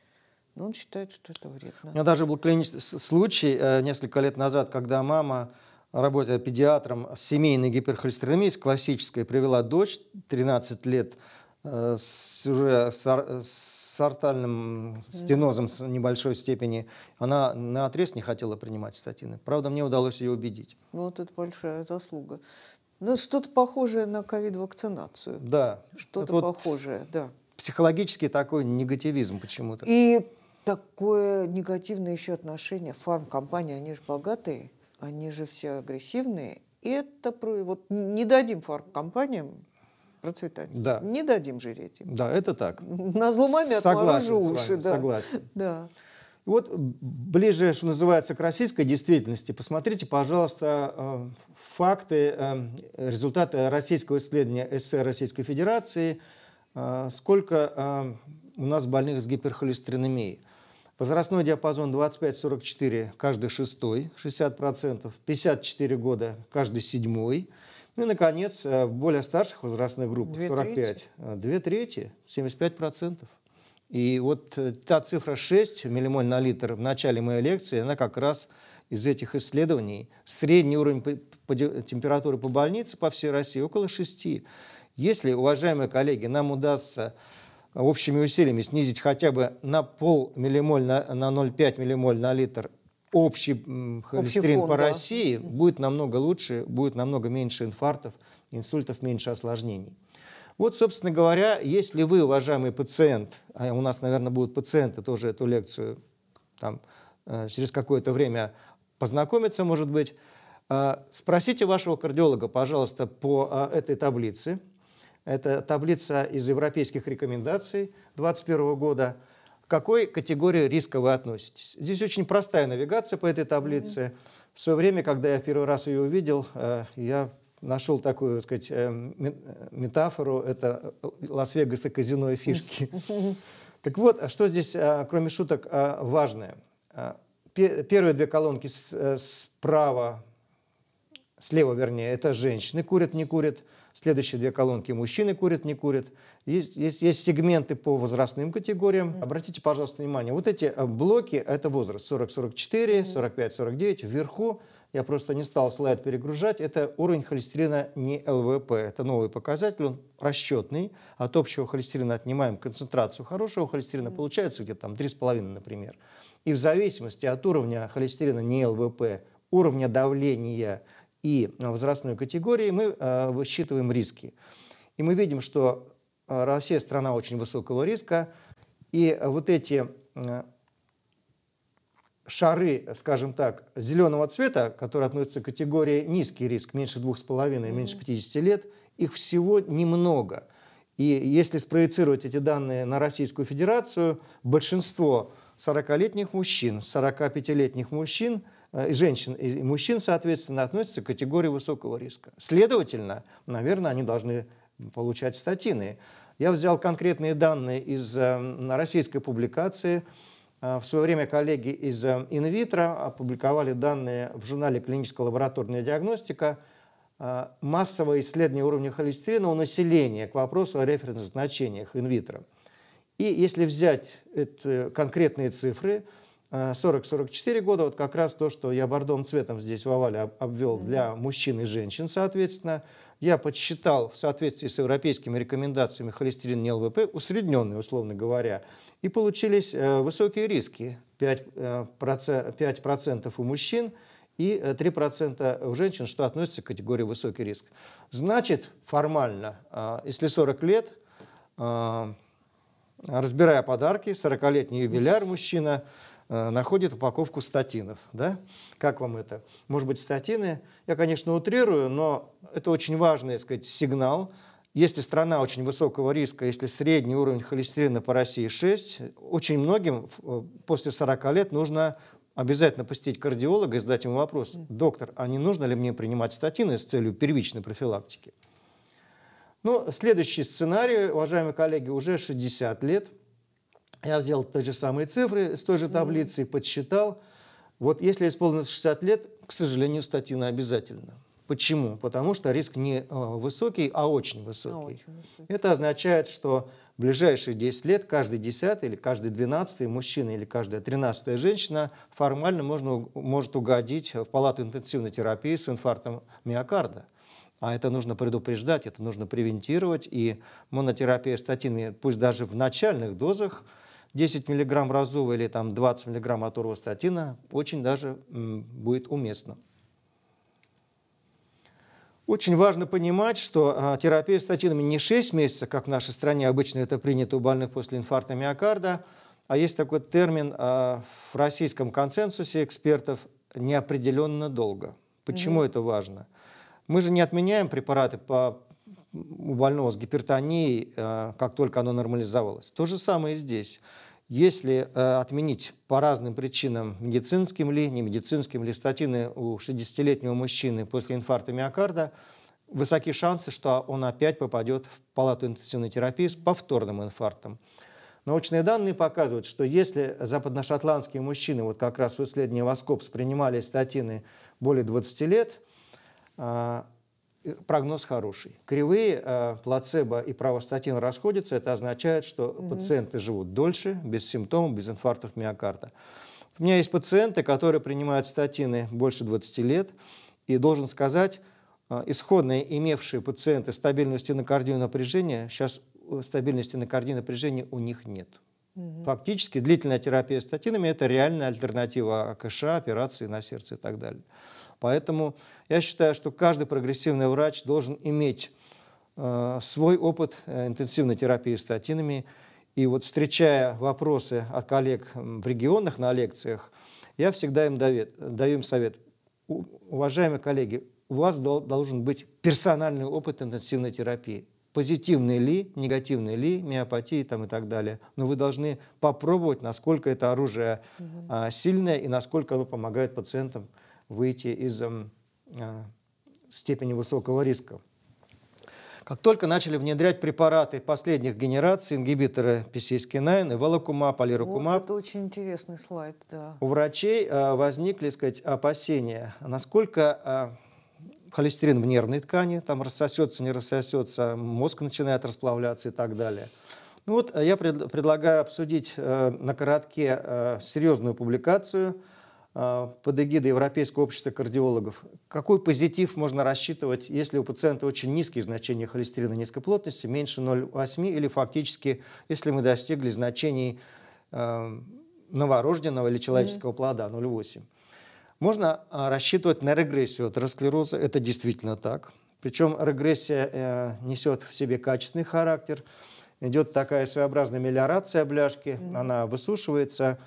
Но он считает, что это вредно. У меня даже был клинический случай э, несколько лет назад, когда мама, работая педиатром с семейной гиперхолестеринемией, с классической, привела дочь 13 лет э, с уже с э, с артальным стенозом с небольшой степени, она на отрез не хотела принимать статины. Правда, мне удалось ее убедить. Вот это большая заслуга. Ну, что-то похожее на ковид-вакцинацию. Да. Что-то вот похожее, да. Психологический такой негативизм почему-то. И такое негативное еще отношение. Фармкомпании, они же богатые, они же все агрессивные. И это про... Вот не дадим фармкомпаниям процветать. Да. Не дадим жиреть им. Да, это так. На зло маме согласен отморожу уши. Вами, да. Согласен. Да. Вот ближе, что называется, к российской действительности, посмотрите, пожалуйста, э, факты, э, результаты российского исследования СССР Российской Федерации, э, сколько у нас больных с гиперхолестеринемией. Возрастной диапазон 25-44, каждый шестой, 60%, 54 года, каждый седьмой – ну и, наконец, э, в более старших возрастных группах 45, э, две трети, 75 процентов. И вот э, та цифра 6 миллимоль на литр в начале моей лекции, она как раз из этих исследований. Средний уровень температуры по больнице по всей России около 6. Если, уважаемые коллеги, нам удастся общими усилиями снизить хотя бы на пол миллимоль на, на 0,5 миллимоль на литр общий холестерин общий фон, по да. России, будет намного лучше, будет намного меньше инфарктов, инсультов, меньше осложнений. Вот, собственно говоря, если вы, уважаемый пациент, а у нас, наверное, будут пациенты тоже эту лекцию там, э, через какое-то время познакомиться, может быть, э, спросите вашего кардиолога, пожалуйста, по э, этой таблице. Это таблица из европейских рекомендаций 2021 года – какой категории риска вы относитесь. Здесь очень простая навигация по этой таблице. Mm-hmm. В свое время, когда я первый раз ее увидел, э, я нашел такую, так сказать, э, э, метафору. Это Лас-Вегас и казино и фишки. Mm-hmm. [LAUGHS] Так вот, а что здесь, а, кроме шуток, а, важное? А, первые две колонки справа, слева, вернее, это женщины курят, не курят. Следующие две колонки мужчины курят, не курят. Есть, есть, есть сегменты по возрастным категориям. Mm-hmm. Обратите, пожалуйста, внимание, вот эти э, блоки – это возраст 40-44, mm-hmm. 45-49, вверху. Я просто не стал слайд перегружать. Это уровень холестерина не ЛВП. Это новый показатель, он расчетный. От общего холестерина отнимаем концентрацию хорошего холестерина, mm-hmm. получается где-то там 3,5, например. И в зависимости от уровня холестерина не ЛВП, уровня давления и э, возрастной категории мы э, высчитываем риски. И мы видим, что а, Россия страна очень высокого риска, и вот эти э, шары, скажем так, зеленого цвета, которые относятся к категории низкий риск, меньше 2,5, mm -hmm. меньше 50 лет, их всего немного. И если спроецировать эти данные на Российскую Федерацию, большинство 40-летних мужчин, 45-летних мужчин, э, и женщин, и мужчин, соответственно, относятся к категории высокого риска. Следовательно, наверное, они должны получать статины. Я взял конкретные данные из э, российской публикации. Э, в свое время коллеги из э, Инвитро опубликовали данные в журнале «Клиническая лабораторная диагностика» массовое исследование уровня холестерина у населения к вопросу о референсных значениях инвитро. И если взять это, конкретные цифры, 40-44 года, вот как раз то, что я бордовым цветом здесь в овале обвел для мужчин и женщин, соответственно, я подсчитал в соответствии с европейскими рекомендациями холестерин не ЛВП, усредненный, условно говоря, и получились э, высокие риски. 5%, 5% э, у мужчин и 3% э, у женщин, что относится к категории высокий риск. Значит, формально, если 40 лет, разбирая подарки, 40-летний юбиляр мужчина – Э, находит упаковку статинов. Да? Как вам это? Может быть, статины, я, конечно, утрирую, но это очень важный так сказать, сигнал. Если страна очень высокого риска, если средний уровень холестерина по России 6, очень многим э, после 40 лет нужно обязательно посетить кардиолога и задать ему вопрос, доктор, а не нужно ли мне принимать статины с целью первичной профилактики? Ну, следующий сценарий, уважаемые коллеги, уже 60 лет – я взял те же самые цифры с той же таблицы и подсчитал. Вот если исполнится 60 лет, к сожалению, статина обязательно. Почему? Потому что риск не э, высокий, а очень а высокий. очень высокий. Это означает, что в ближайшие 10 лет каждый 10 или каждый 12 мужчина или каждая 13 женщина формально можно, может угодить в палату интенсивной терапии с инфарктом миокарда. А это нужно предупреждать, это нужно превентировать. И монотерапия статинами, пусть даже в начальных дозах, 10 мг разова или там 20 мг от очень даже будет уместно. Очень важно понимать, что а, терапия статинами не 6 месяцев, как в нашей стране обычно это принято у больных после инфаркта миокарда, а есть такой термин а, в российском консенсусе экспертов «неопределенно долго». Почему mm-hmm. это важно? Мы же не отменяем препараты по у больного с гипертонией, э, как только оно нормализовалось. То же самое и здесь. Если э, отменить по разным причинам, медицинским ли, не медицинским ли, статины у 60-летнего мужчины после инфаркта миокарда, высоки шансы, что он опять попадет в палату интенсивной терапии с повторным инфарктом. Научные данные показывают, что если западношотландские мужчины, вот как раз в исследовании Воскопс, принимали статины более 20 лет, э, прогноз хороший. Кривые э, плацебо и правостатин расходятся. Это означает, что угу. пациенты живут дольше, без симптомов, без инфарктов миокарда. У меня есть пациенты, которые принимают статины больше 20 лет. И должен сказать, э, исходные имевшие пациенты стабильную стенокардию напряжения, сейчас э, стабильной стенокардии напряжения у них нет. Угу. Фактически длительная терапия статинами – это реальная альтернатива КШ, операции на сердце и так далее. Поэтому я считаю, что каждый прогрессивный врач должен иметь э, свой опыт э, интенсивной терапии статинами. И вот встречая вопросы от коллег в регионах на лекциях, я всегда им довет, даю им совет. Уважаемые коллеги, у вас должен быть персональный опыт интенсивной терапии. Позитивный ли, негативный ли, миопатии там и так далее. Но вы должны попробовать, насколько это оружие угу. сильное и насколько оно помогает пациентам выйти из эм, Э, степени высокого риска. Как только начали внедрять препараты последних генераций, ингибиторы PCSK9, эвалокумаб, алирокумаб. Вот это очень интересный слайд, да. У врачей э, возникли, сказать, опасения, насколько э, холестерин в нервной ткани, там рассосется, не рассосется, мозг начинает расплавляться и так далее. Ну вот я пред, предлагаю обсудить э, на коротке э, серьезную публикацию – Э, под эгидой Европейского общества кардиологов. Какой позитив можно рассчитывать, если у пациента очень низкие значения холестерина низкой плотности, меньше 0,8 или фактически, если мы достигли значений э, новорожденного или человеческого плода 0,8. Можно э, рассчитывать на регрессию от атеросклероза, это действительно так. Причем регрессия э, несет в себе качественный характер, идет такая своеобразная мелиорация бляшки, она высушивается,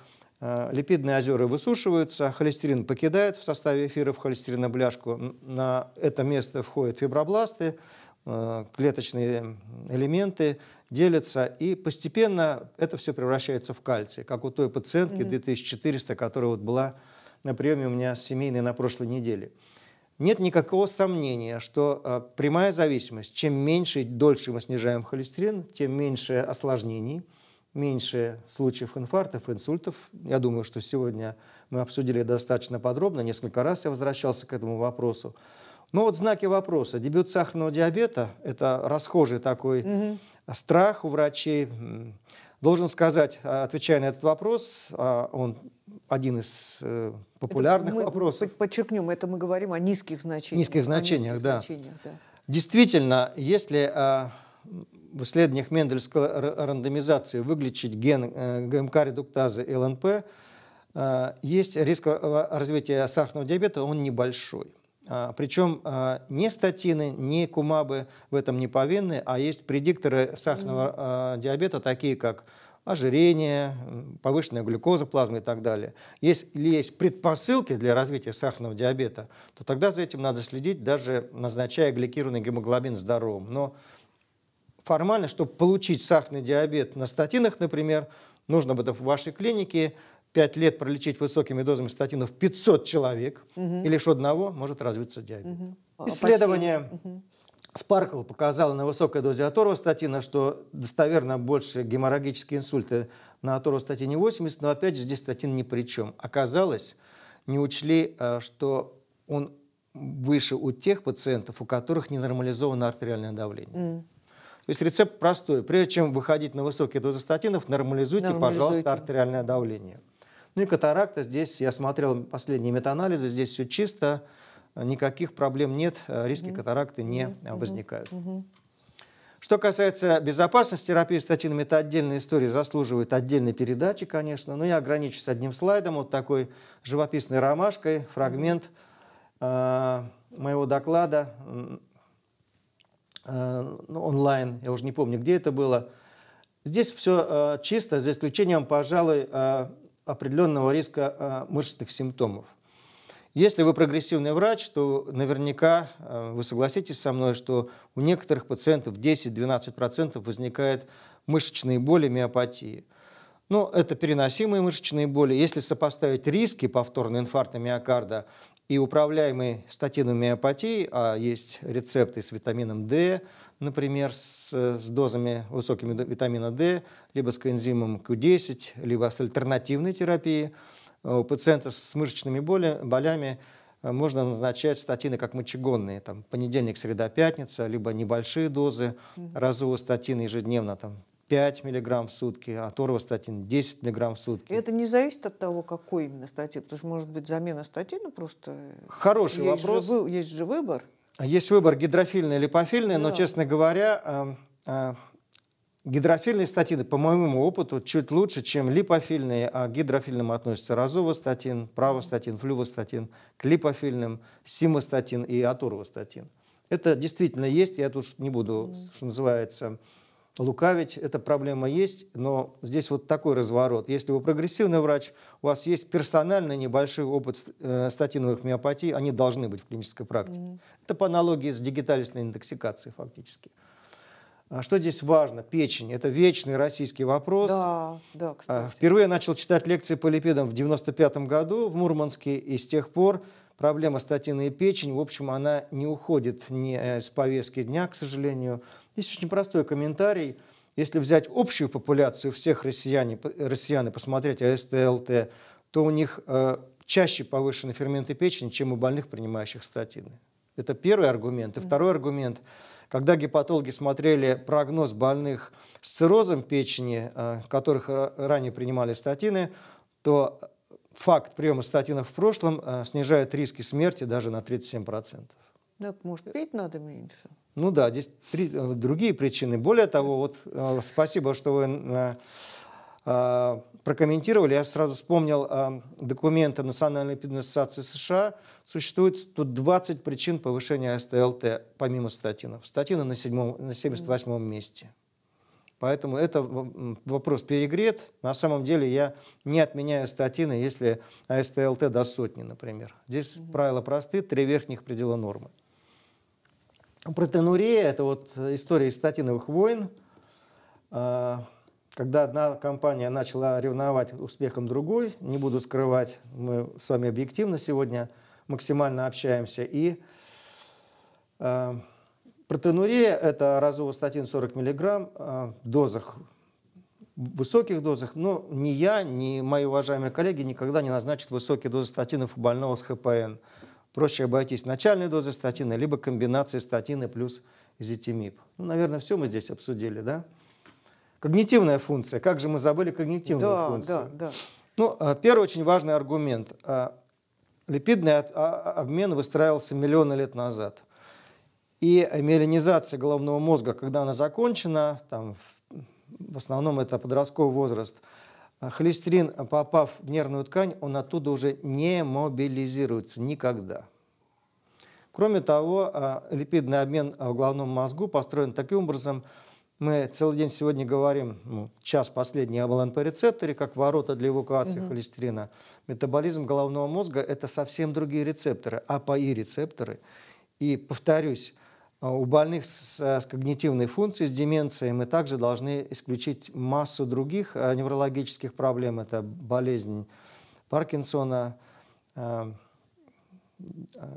Э, липидные озера высушиваются, холестерин покидает в составе эфира в холестеринобляшку. На это место входят фибробласты, э, клеточные элементы делятся, и постепенно это все превращается в кальций, как у той пациентки 2400, которая вот была на приеме у меня семейной на прошлой неделе. Нет никакого сомнения, что э, прямая зависимость, чем меньше и дольше мы снижаем холестерин, тем меньше осложнений – меньше случаев инфарктов, инсультов. Я думаю, что сегодня мы обсудили достаточно подробно, несколько раз я возвращался к этому вопросу. Но вот знаки вопроса. Дебют сахарного диабета – это расхожий такой угу. страх у врачей. Должен сказать, а, отвечая на этот вопрос, а, он один из э, популярных это мы, вопросов. Подчеркнем, это мы говорим о низких значениях. Низких значениях, о низких да. значениях да. Действительно, если а, в исследованиях Мендельской рандомизации выключить ген э, ГМК-редуктазы ЛНП, э, есть риск э, развития сахарного диабета, он небольшой. А, Причем ни статины, ни кумабы в этом не повинны, а есть предикторы сахарного диабета, такие как ожирение, повышенная глюкоза плазмы и так далее. Если есть предпосылки для развития сахарного диабета, то тогда за этим надо следить, даже назначая гликированный гемоглобин здоровым. Но формально, чтобы получить сахарный диабет на статинах, например, нужно бы в вашей клинике 5 лет пролечить высокими дозами статинов 500 человек, угу. и лишь одного может развиться диабет. Угу. Исследование Спаркл показало на высокой дозе аторвостатина, что достоверно больше геморрагические инсульты на аторвостатине 80, но опять же здесь статин ни при чем. Оказалось, не учли, э, что он выше у тех пациентов, у которых ненормализовано артериальное давление. Mm. То есть рецепт простой. Прежде чем выходить на высокие дозы статинов, нормализуйте, нормализуйте. пожалуйста, артериальное давление. Ну и катаракта. Здесь я смотрел последние метаанализы, здесь все чисто, никаких проблем нет, риски угу. катаракты не угу. возникают. Угу. Что касается безопасности терапии статинами, это отдельная история, заслуживает отдельной передачи, конечно. Но я ограничусь одним слайдом, вот такой живописной ромашкой, фрагмент э, моего доклада Э, ну, онлайн, я уже не помню, где это было. Здесь все э, чисто, за исключением, пожалуй, э, определенного риска мышечных симптомов. Если вы прогрессивный врач, то наверняка вы согласитесь со мной, что у некоторых пациентов 10-12% возникает мышечные боли, миопатии. Но это переносимые мышечные боли. Если сопоставить риски повторного инфаркта миокарда и управляемый статинами апатии, а есть рецепты с витамином D, например, с, с дозами высокими витамина D, либо с коэнзимом Q10, либо с альтернативной терапией. А у пациента с мышечными боли, болями э, можно назначать статины как мочегонные, там, понедельник, среда, пятница, либо небольшие дозы разового статина ежедневно, там, 5 мг в сутки, а торвостатин 10 мг в сутки. это не зависит от того, какой именно статин, потому что может быть замена статина ну, просто... Хороший есть вопрос. Же, вы, есть же выбор. Есть выбор гидрофильный, липофильный, да. но, честно говоря, эм, э, гидрофильные статины, по моему опыту, чуть лучше, чем липофильные, а к гидрофильным относятся розовостатин, правостатин, флювостатин, к липофильным симостатин и аторвостатин. Это действительно есть, я тут не буду, что называется, лукавить, эта проблема есть, но здесь вот такой разворот. Если вы прогрессивный врач, у вас есть персональный небольшой опыт э, статиновых миопатий, они должны быть в клинической практике. Mm-hmm. Это по аналогии с дигитальной интоксикацией фактически. А что здесь важно? Печень. Это вечный российский вопрос. Да, да, а, кстати. Впервые я начал читать лекции по липидам в 95 году в Мурманске, и с тех пор проблема статина и печень, в общем, она не уходит ни э, с повестки дня, к сожалению, Здесь очень простой комментарий. Если взять общую популяцию всех россиян, россиян и посмотреть АСТ, то у них э, чаще повышены ферменты печени, чем у больных, принимающих статины. Это первый аргумент. И второй аргумент. Когда гепатологи смотрели прогноз больных с циррозом печени, э, которых ранее принимали статины, то факт приема статинов в прошлом э, снижает риски смерти даже на 37%. Ну, так, может, пить надо меньше? Ну да, здесь три, э, другие причины. Более того, вот э, спасибо, что вы э, э, прокомментировали. Я сразу вспомнил э, документы Национальной ассоциации США. Существует 120 причин повышения СТЛТ, помимо статинов. Статины на, седьмом, на 78 месте. Поэтому это вопрос перегрет. На самом деле я не отменяю статины, если АСТЛТ до сотни, например. Здесь mm -hmm. правила просты, три верхних предела нормы протенурия – это вот э, история из статиновых войн, а, когда одна компания начала ревновать успехом другой, не буду скрывать, мы с вами объективно сегодня максимально общаемся. И э, а, протенурия – это статин 40 мг в дозах, в высоких дозах, но ни я, ни мои уважаемые коллеги никогда не назначат высокие дозы статинов у больного с ХПН проще обойтись начальной дозой статина, либо комбинацией статина плюс зитимип. Ну, наверное, все мы здесь обсудили, да? Когнитивная функция. Как же мы забыли когнитивную да, функцию? Да, да. Ну, а, первый очень важный аргумент. А, липидный а, обмен выстраивался миллионы лет назад. И меланизация головного мозга, когда она закончена, там, в основном это подростковый возраст – а, холестерин, а, попав в нервную ткань, он оттуда уже не мобилизируется никогда. Кроме того, а, липидный обмен в головном мозгу построен таким образом, мы целый день сегодня говорим, ну, час последний об ЛНП-рецепторе, как ворота для эвакуации угу. холестерина. Метаболизм головного мозга – это совсем другие рецепторы, АПИ-рецепторы. И, повторюсь, а у больных с, э, с когнитивной функцией, с деменцией, мы также должны исключить массу других э, неврологических проблем. Это болезнь Паркинсона, э,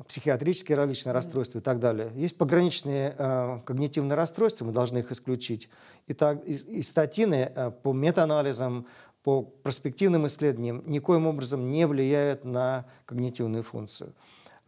психиатрические различные расстройства и так далее. Есть пограничные э, когнитивные расстройства, мы должны их исключить. И, так, и, и статины э, по метаанализам, по проспективным исследованиям никоим образом не влияют на когнитивную функцию.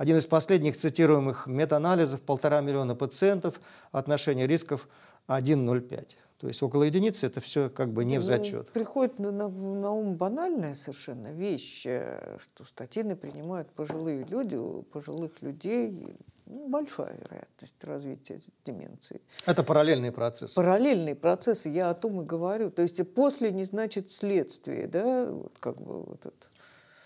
Один из последних цитируемых метаанализов – полтора миллиона пациентов, отношение рисков 1,05. То есть около единицы это все как бы не ну, в зачет. Приходит на, на, на ум банальная совершенно вещь, э, что статины принимают пожилые люди, у пожилых людей ну, большая вероятность развития деменции. Это параллельные процессы. Параллельные процессы, я о том и говорю. То есть после не значит следствие, да, вот как бы вот это.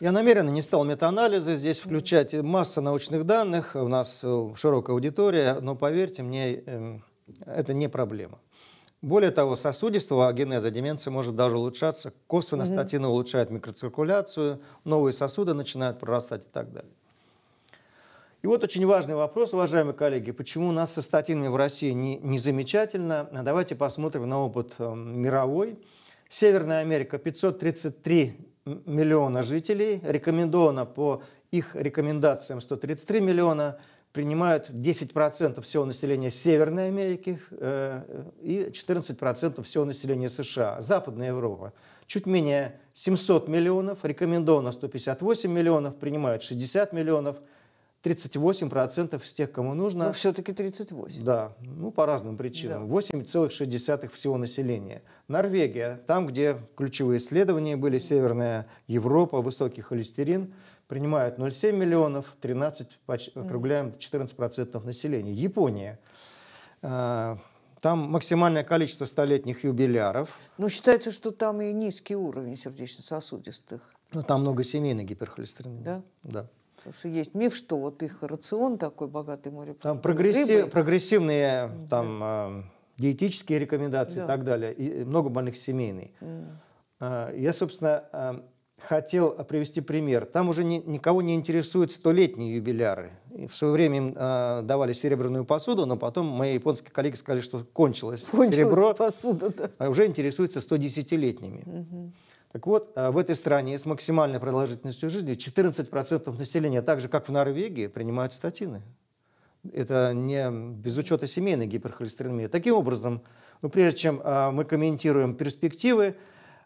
Я намеренно не стал метаанализы здесь включать. Масса научных данных, у нас э, широкая аудитория, но поверьте мне, эм, это не проблема. Более того, сосудистого генеза деменции может даже улучшаться. Косвенно угу. статины улучшает микроциркуляцию, новые сосуды начинают прорастать и так далее. И вот очень важный вопрос, уважаемые коллеги, почему у нас со статинами в России не, не замечательно. А давайте посмотрим на опыт эм, мировой. Северная Америка 533 миллиона жителей, рекомендовано по их рекомендациям 133 миллиона, принимают 10% всего населения Северной Америки э, э, и 14% всего населения США, Западная Европа. Чуть менее 700 миллионов, рекомендовано 158 миллионов, принимают 60 миллионов – 38% с тех, кому нужно... Ну, все-таки 38. Да, ну, по разным причинам. Да. 8,6 всего населения. Норвегия, там, где ключевые исследования были, Северная Европа, высокий холестерин, принимают 0,7 миллионов, 13, округляем 14% населения. Япония, а, там максимальное количество столетних юбиляров. Ну, считается, что там и низкий уровень сердечно-сосудистых. Ну, там много семейной гиперхолестеринемии. Да? Да. Потому что есть миф, что вот их рацион такой богатый море. Там прогрессив, рыбы. прогрессивные там, да. диетические рекомендации да. и так далее. И много больных семейные. Да. Я, собственно, а, хотел привести пример. Там уже ни, никого не интересуют столетние юбиляры. И в свое время им а, давали серебряную посуду, но потом мои японские коллеги сказали, что кончилось, кончилось серебро. Посуда, да. А уже интересуются 110-летними. Угу. Так вот, э, в этой стране с максимальной продолжительностью жизни 14% населения, так же как в Норвегии, принимают статины. Это не без учета семейной гиперхолестеринемии. Таким образом, ну, прежде чем э, мы комментируем перспективы,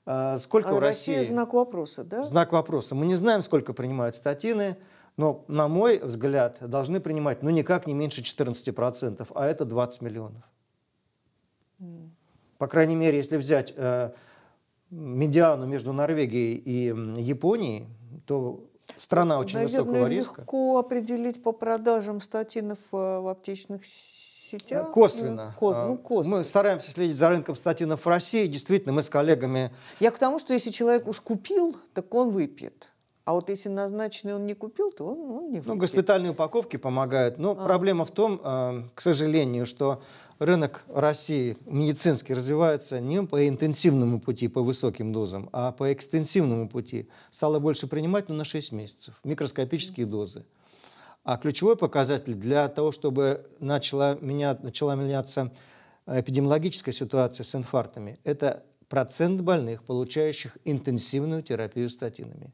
э, сколько а в России... Россия знак вопроса, да? Знак вопроса. Мы не знаем, сколько принимают статины, но, на мой взгляд, должны принимать ну никак не меньше 14%, а это 20 миллионов. По крайней мере, если взять медиану между Норвегией и Японией, то страна ну, очень Наверное, высокого риска. легко определить по продажам статинов э, в аптечных сетях. Э, косвенно. Ну, кос, ну, а, косвенно. Мы стараемся следить за рынком статинов в России. Действительно, мы с коллегами... Я к тому, что если человек уж купил, так он выпьет. А вот если назначенный он не купил, то он, он не ну, выпьет. Ну, госпитальные упаковки помогают. Но а. проблема в том, э, к сожалению, что рынок России медицинский развивается не по интенсивному пути, по высоким дозам, а по экстенсивному пути. Стало больше принимать, но на 6 месяцев. Микроскопические дозы. А ключевой показатель для того, чтобы начала, меня, начала меняться э, эпидемиологическая ситуация с инфарктами, это процент больных, получающих интенсивную терапию статинами.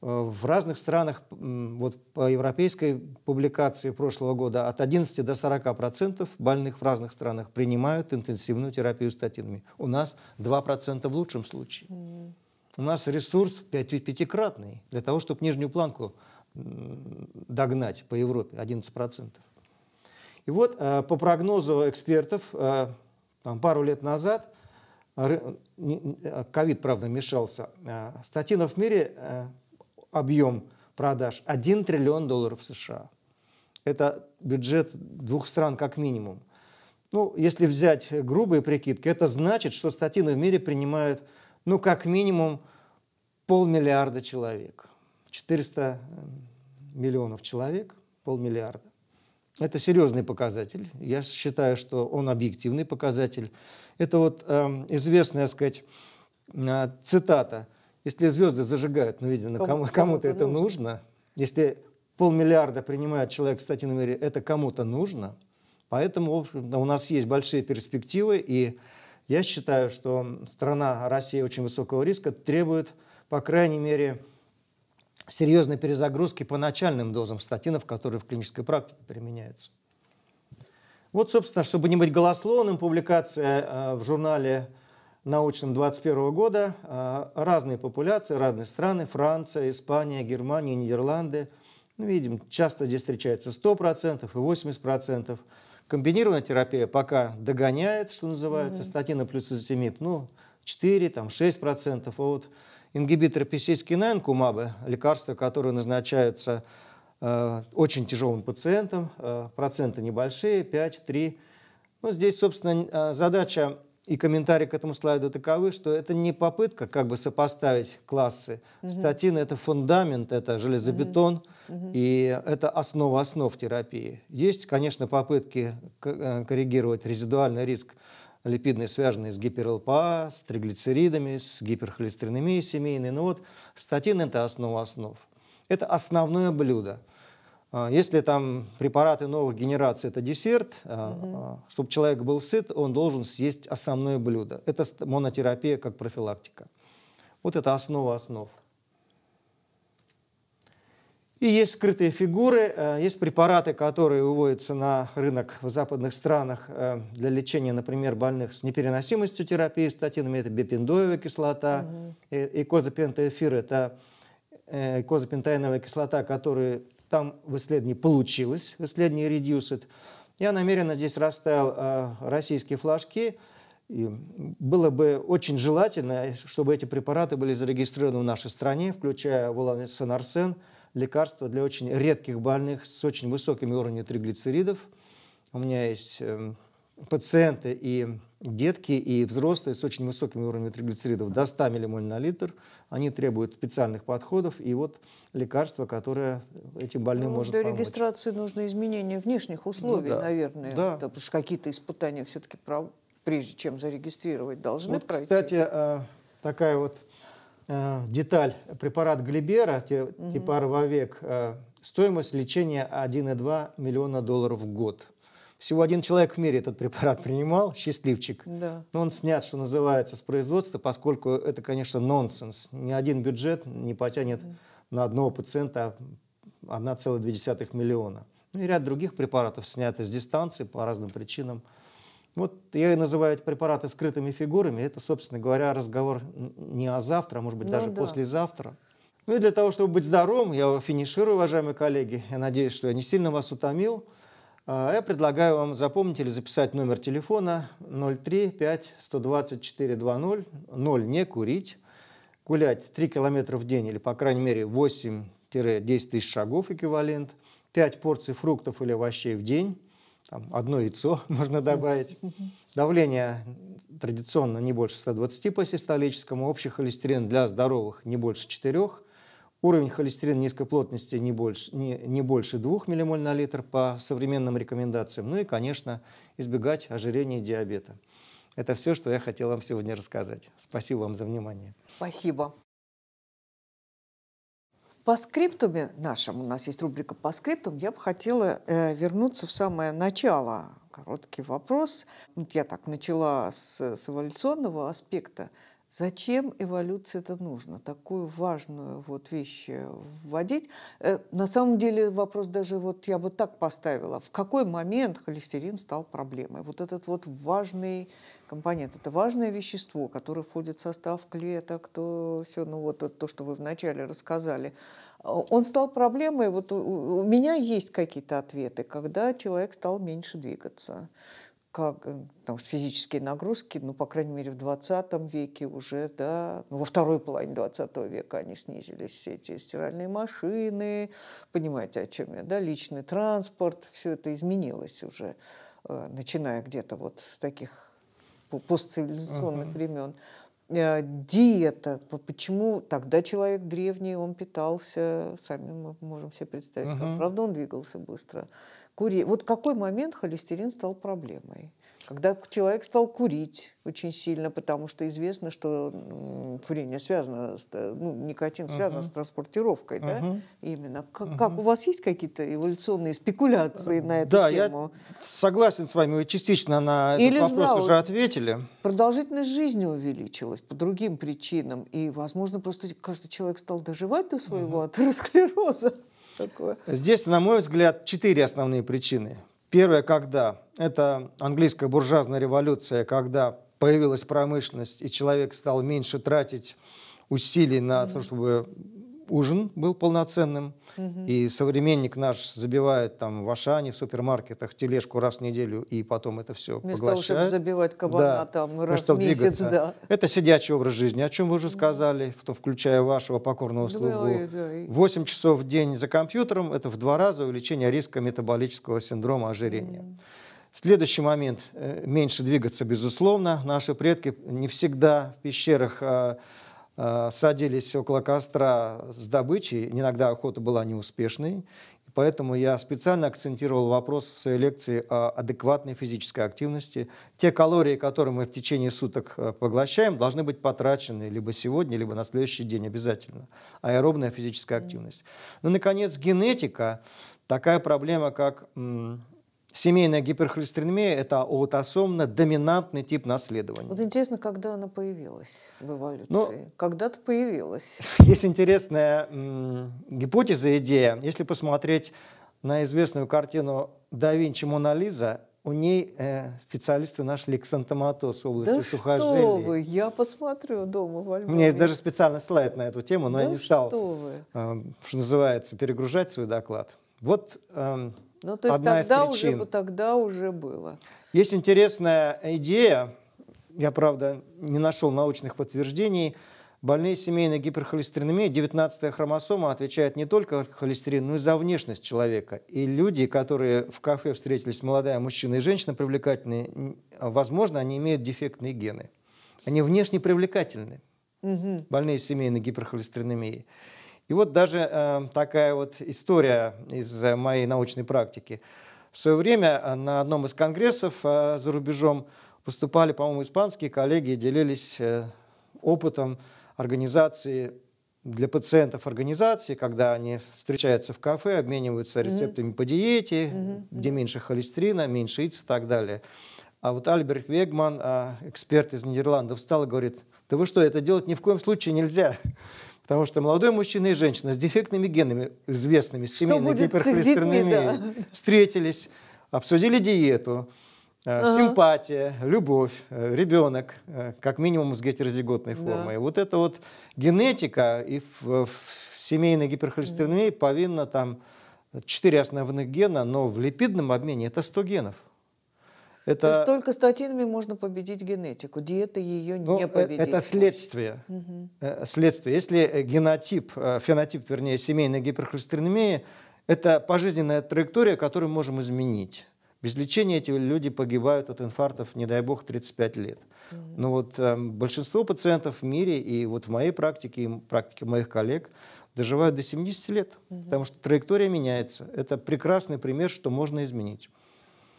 Э, в разных странах, вот по европейской публикации прошлого года, от 11 до 40 процентов больных в разных странах принимают интенсивную терапию статинами. У нас 2 процента в лучшем случае. Mm. У нас ресурс пяти, пятикратный для того, чтобы нижнюю планку догнать по Европе, 11 процентов. И вот э, по прогнозу экспертов, э, там, пару лет назад, ковид, правда, мешался, статинов в мире объем продаж 1 триллион долларов США. Это бюджет двух стран как минимум. Ну, если взять грубые прикидки, это значит, что статины в мире принимают, ну, как минимум полмиллиарда человек. 400 э, миллионов человек, полмиллиарда. Это серьезный показатель. Я считаю, что он объективный показатель. Это вот э, известная, так сказать, э, цитата – если звезды зажигают, ну, видимо, кому, кому-то, это нужно. нужно. Если полмиллиарда принимает человек в статином мире, это кому-то нужно. Поэтому в общем, у нас есть большие перспективы, и я считаю, что страна России очень высокого риска требует, по крайней мере, серьезной перезагрузки по начальным дозам статинов, которые в клинической практике применяются. Вот, собственно, чтобы не быть голословным, публикация э, в журнале научным 21 года а, разные популяции, разные страны, Франция, Испания, Германия, Нидерланды. Ну, видим, часто здесь встречается 100% и 80%. Комбинированная терапия пока догоняет, что называется, mm-hmm. статина плюс изотимип, ну, 4, там, 6%. А вот ингибитор PCSK9, кумабы, лекарства, которые назначаются э, очень тяжелым пациентам, э, проценты небольшие, 5, 3. Ну, здесь, собственно, задача и комментарии к этому слайду таковы, что это не попытка как бы сопоставить классы. Угу. Статин – это фундамент, это железобетон, угу. и это основа основ терапии. Есть, конечно, попытки э, коррегировать резидуальный риск липидные связанный с гиперЛПА, с триглицеридами, с гиперхолестеринемией семейной. Но ну вот статин – это основа основ. Это основное блюдо. А, Если там препараты новых генераций – это десерт, угу. А, а, чтобы человек был сыт, он должен съесть основное блюдо. Это монотерапия как профилактика. Вот это основа основ. И есть скрытые фигуры, есть препараты, которые выводятся на рынок в западных странах для лечения, например, больных с непереносимостью терапии статинами. Это бепиндоевая кислота угу. и козапентаэфир – это э, козапентаиновая кислота, которые там в исследовании получилось, в исследовании Reduced. Я намеренно здесь расставил э, российские флажки. И было бы очень желательно, чтобы эти препараты были зарегистрированы в нашей стране, включая воланесенарсен, лекарство для очень редких больных с очень высокими уровнями триглицеридов. У меня есть э, пациенты и детки и взрослые с очень высокими уровнями триглицеридов до 100 ммоль на литр, они требуют специальных подходов и вот лекарство, которое этим больным ну, может для помочь. Для регистрации нужно изменение внешних ну условий, ну, да. наверное, да. Да, потому что какие-то испытания все-таки прав... прежде чем зарегистрировать должны вот, пройти. Кстати, э, такая вот э, деталь. Препарат Глибера, типа угу. стоимость лечения 1,2 миллиона долларов в год – всего один человек в мире этот препарат принимал, счастливчик. Да. Но он снят, что называется, с производства, поскольку это, конечно, нонсенс. Ни один бюджет не потянет да. на одного пациента 1,2 а миллиона. Ну и ряд других препаратов сняты с дистанции по разным причинам. Вот я и называю эти препараты скрытыми фигурами. Это, собственно говоря, разговор не о завтра, а может быть ну, даже да. послезавтра. Ну и для того, чтобы быть здоровым, я финиширую, уважаемые коллеги. Я надеюсь, что я не сильно вас утомил. А, я предлагаю вам запомнить или записать номер телефона 035 124 20 0 не курить, гулять 3 километра в день или, по крайней мере, 8-10 тысяч шагов эквивалент, 5 порций фруктов или овощей в день, там, одно яйцо [LAUGHS] можно добавить. Давление традиционно не больше 120 по систолическому, общий холестерин для здоровых не больше 4, Уровень холестерина низкой плотности не больше, не, не больше 2 ммоль на литр по современным рекомендациям. Ну и, конечно, избегать ожирения и диабета. Это все, что я хотел вам сегодня рассказать. Спасибо вам за внимание. Спасибо. По скриптуме нашим, у нас есть рубрика по скриптум, я бы хотела э, вернуться в самое начало. Короткий вопрос. Вот я так начала с, с эволюционного аспекта. Зачем эволюции это нужно? Такую важную вот вещь э, вводить. Э, на самом деле вопрос даже вот я бы так поставила. В какой момент холестерин стал проблемой? Вот этот вот важный компонент, это важное вещество, которое входит в состав клеток, то все, ну вот то, что вы вначале рассказали. Э, он стал проблемой, вот у меня есть какие-то ответы, когда человек стал меньше двигаться как, потому э, что физические нагрузки, ну, по крайней мере, в 20 веке уже, да, ну, во второй половине 20 века они снизились, все эти стиральные машины, понимаете, о чем я, да, личный транспорт, все это изменилось уже, э, начиная где-то вот с таких постцивилизационных uh-huh. времен. Э, диета. Почему тогда человек древний, он питался, сами мы можем себе представить, угу. как. Правда, он двигался быстро. Кури... Вот какой момент холестерин стал проблемой? Когда человек стал курить очень сильно, потому что известно, что курение связано, с, э, ну, никотин связан uh-huh. с транспортировкой, uh-huh. да, именно. Как, uh-huh. как у вас есть какие-то эволюционные спекуляции на эту да, тему? Да, я согласен с вами, вы частично на этот Или вопрос знал, уже ответили. Продолжительность жизни увеличилась по другим причинам, и, возможно, просто каждый человек стал доживать до своего uh-huh. атеросклероза. [LAUGHS] Такое. Здесь, на мой взгляд, четыре основные причины. Первое, когда это английская буржуазная революция, когда появилась промышленность, и человек стал меньше тратить усилий на то, чтобы ужин был полноценным. Угу. И современник наш забивает там в Ашане, в супермаркетах тележку раз в неделю, и потом это все Вместо поглощает. Вместо того, чтобы забивать кабана да. там раз в месяц. Двигаться. Да. Это сидячий образ жизни, о чем вы уже сказали, в том включая вашего покорного слугу. Восемь да. часов в день за компьютером – это в два раза увеличение риска метаболического синдрома ожирения. Угу. Следующий момент э, – меньше двигаться, безусловно. Наши предки не всегда в пещерах а, Э, садились около костра с добычей, иногда охота была неуспешной, Поэтому я специально акцентировал вопрос в своей лекции о адекватной физической активности. Те калории, которые мы в течение суток э, поглощаем, должны быть потрачены либо сегодня, либо на следующий день обязательно. Аэробная физическая активность. Ну, наконец, генетика. Такая проблема, как Семейная гиперхолестеринемия – это аутосомно-доминантный тип наследования. Вот интересно, когда она появилась в эволюции? Ну, Когда-то появилась. [LAUGHS] Есть интересная гипотеза, идея. Если посмотреть на известную картину «Да Винчи Мона Лиза», у ней э, специалисты нашли ксантоматоз в области да сухожилий. что вы, я посмотрю дома в альбоме. У меня есть даже специальный слайд на эту тему, но да я не стал, что, вы. Э, что называется, перегружать свой доклад. Вот э, ну, то есть Одна тогда, из Уже, тогда уже было. Есть интересная идея, я, правда, не нашел научных подтверждений, Больные семейной гиперхолестеринемией 19-я хромосома отвечает не только холестерин, но и за внешность человека. И люди, которые в кафе встретились, молодая мужчина и женщина привлекательные, возможно, они имеют дефектные гены. Они внешне привлекательны, угу. больные семейной гиперхолестеринемией. И вот даже э, такая вот история из э, моей научной практики. В свое время э, на одном из конгрессов э, за рубежом поступали, по-моему, испанские коллеги и делились э, опытом организации для пациентов организации, когда они встречаются в кафе, обмениваются рецептами mm-hmm. по диете, mm-hmm. где меньше холестерина, меньше яиц и так далее. А вот Альберт Вегман, э, эксперт из Нидерландов, встал и говорит, да вы что, это делать ни в коем случае нельзя. Потому что молодой мужчина и женщина с дефектными генами, известными с семейной гиперхолестеринемией, да. встретились, обсудили диету, э, ага. симпатия, любовь, э, ребенок, э, как минимум с гетерозиготной формой. Да. Вот это вот генетика и в, в семейной гиперхолестеринемии да. повинна там четыре основных гена, но в липидном обмене это 100 генов. Это... То есть только статинами можно победить генетику, диета ее ну, не э, победит. Это следствие. Угу. следствие. Если э, генотип, фенотип, вернее, семейной гиперхолестеринемии, это пожизненная траектория, которую можем изменить. Без лечения эти люди погибают от инфарктов, не дай бог, 35 лет. Но вот э, большинство пациентов в мире, и вот в моей практике, и в практике моих коллег, доживают до 70 лет, угу. потому что траектория меняется. Это прекрасный пример, что можно изменить.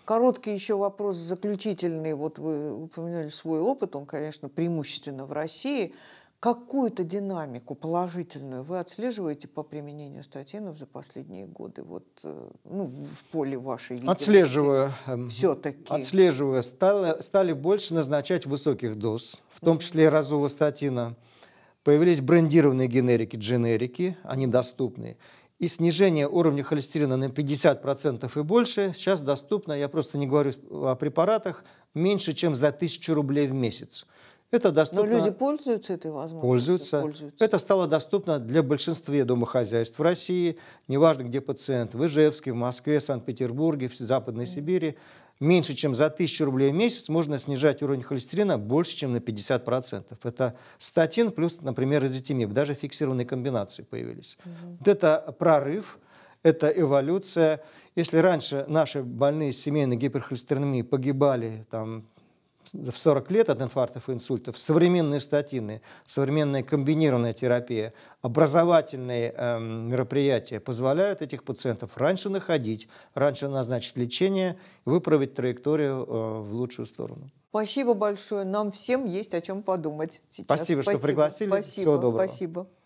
Короткий еще вопрос заключительный. Вот вы упоминали свой опыт, он, конечно, преимущественно в России. Какую-то динамику положительную вы отслеживаете по применению статинов за последние годы, вот, э, ну, в поле вашей видимости? Отслеживаю. Эм, Все-таки. Отслеживаю. Стали, стали больше назначать высоких доз, в том числе и разового статина. Появились брендированные генерики, дженерики, они доступны и снижение уровня холестерина на 50% и больше сейчас доступно, я просто не говорю о препаратах, меньше, чем за 1000 рублей в месяц. Это доступно... Но люди пользуются этой возможностью? Пользуются. пользуются. Это стало доступно для большинства домохозяйств в России, неважно, где пациент, в Ижевске, в Москве, Санкт-Петербурге, в Западной mm. Сибири меньше, чем за 1000 рублей в месяц можно снижать уровень холестерина больше, чем на 50%. Это статин плюс, например, изотимиб. Даже фиксированные комбинации появились. Угу. Вот это прорыв, это эволюция. Если раньше наши больные с семейной гиперхолестеринемией погибали там, в 40 лет от инфарктов и инсультов, современные статины, современная комбинированная терапия, образовательные э, мероприятия позволяют этих пациентов раньше находить, раньше назначить лечение, выправить траекторию э, в лучшую сторону. Спасибо большое. Нам всем есть о чем подумать. Сейчас. Спасибо, спасибо, что пригласили. Спасибо, Всего доброго. Спасибо.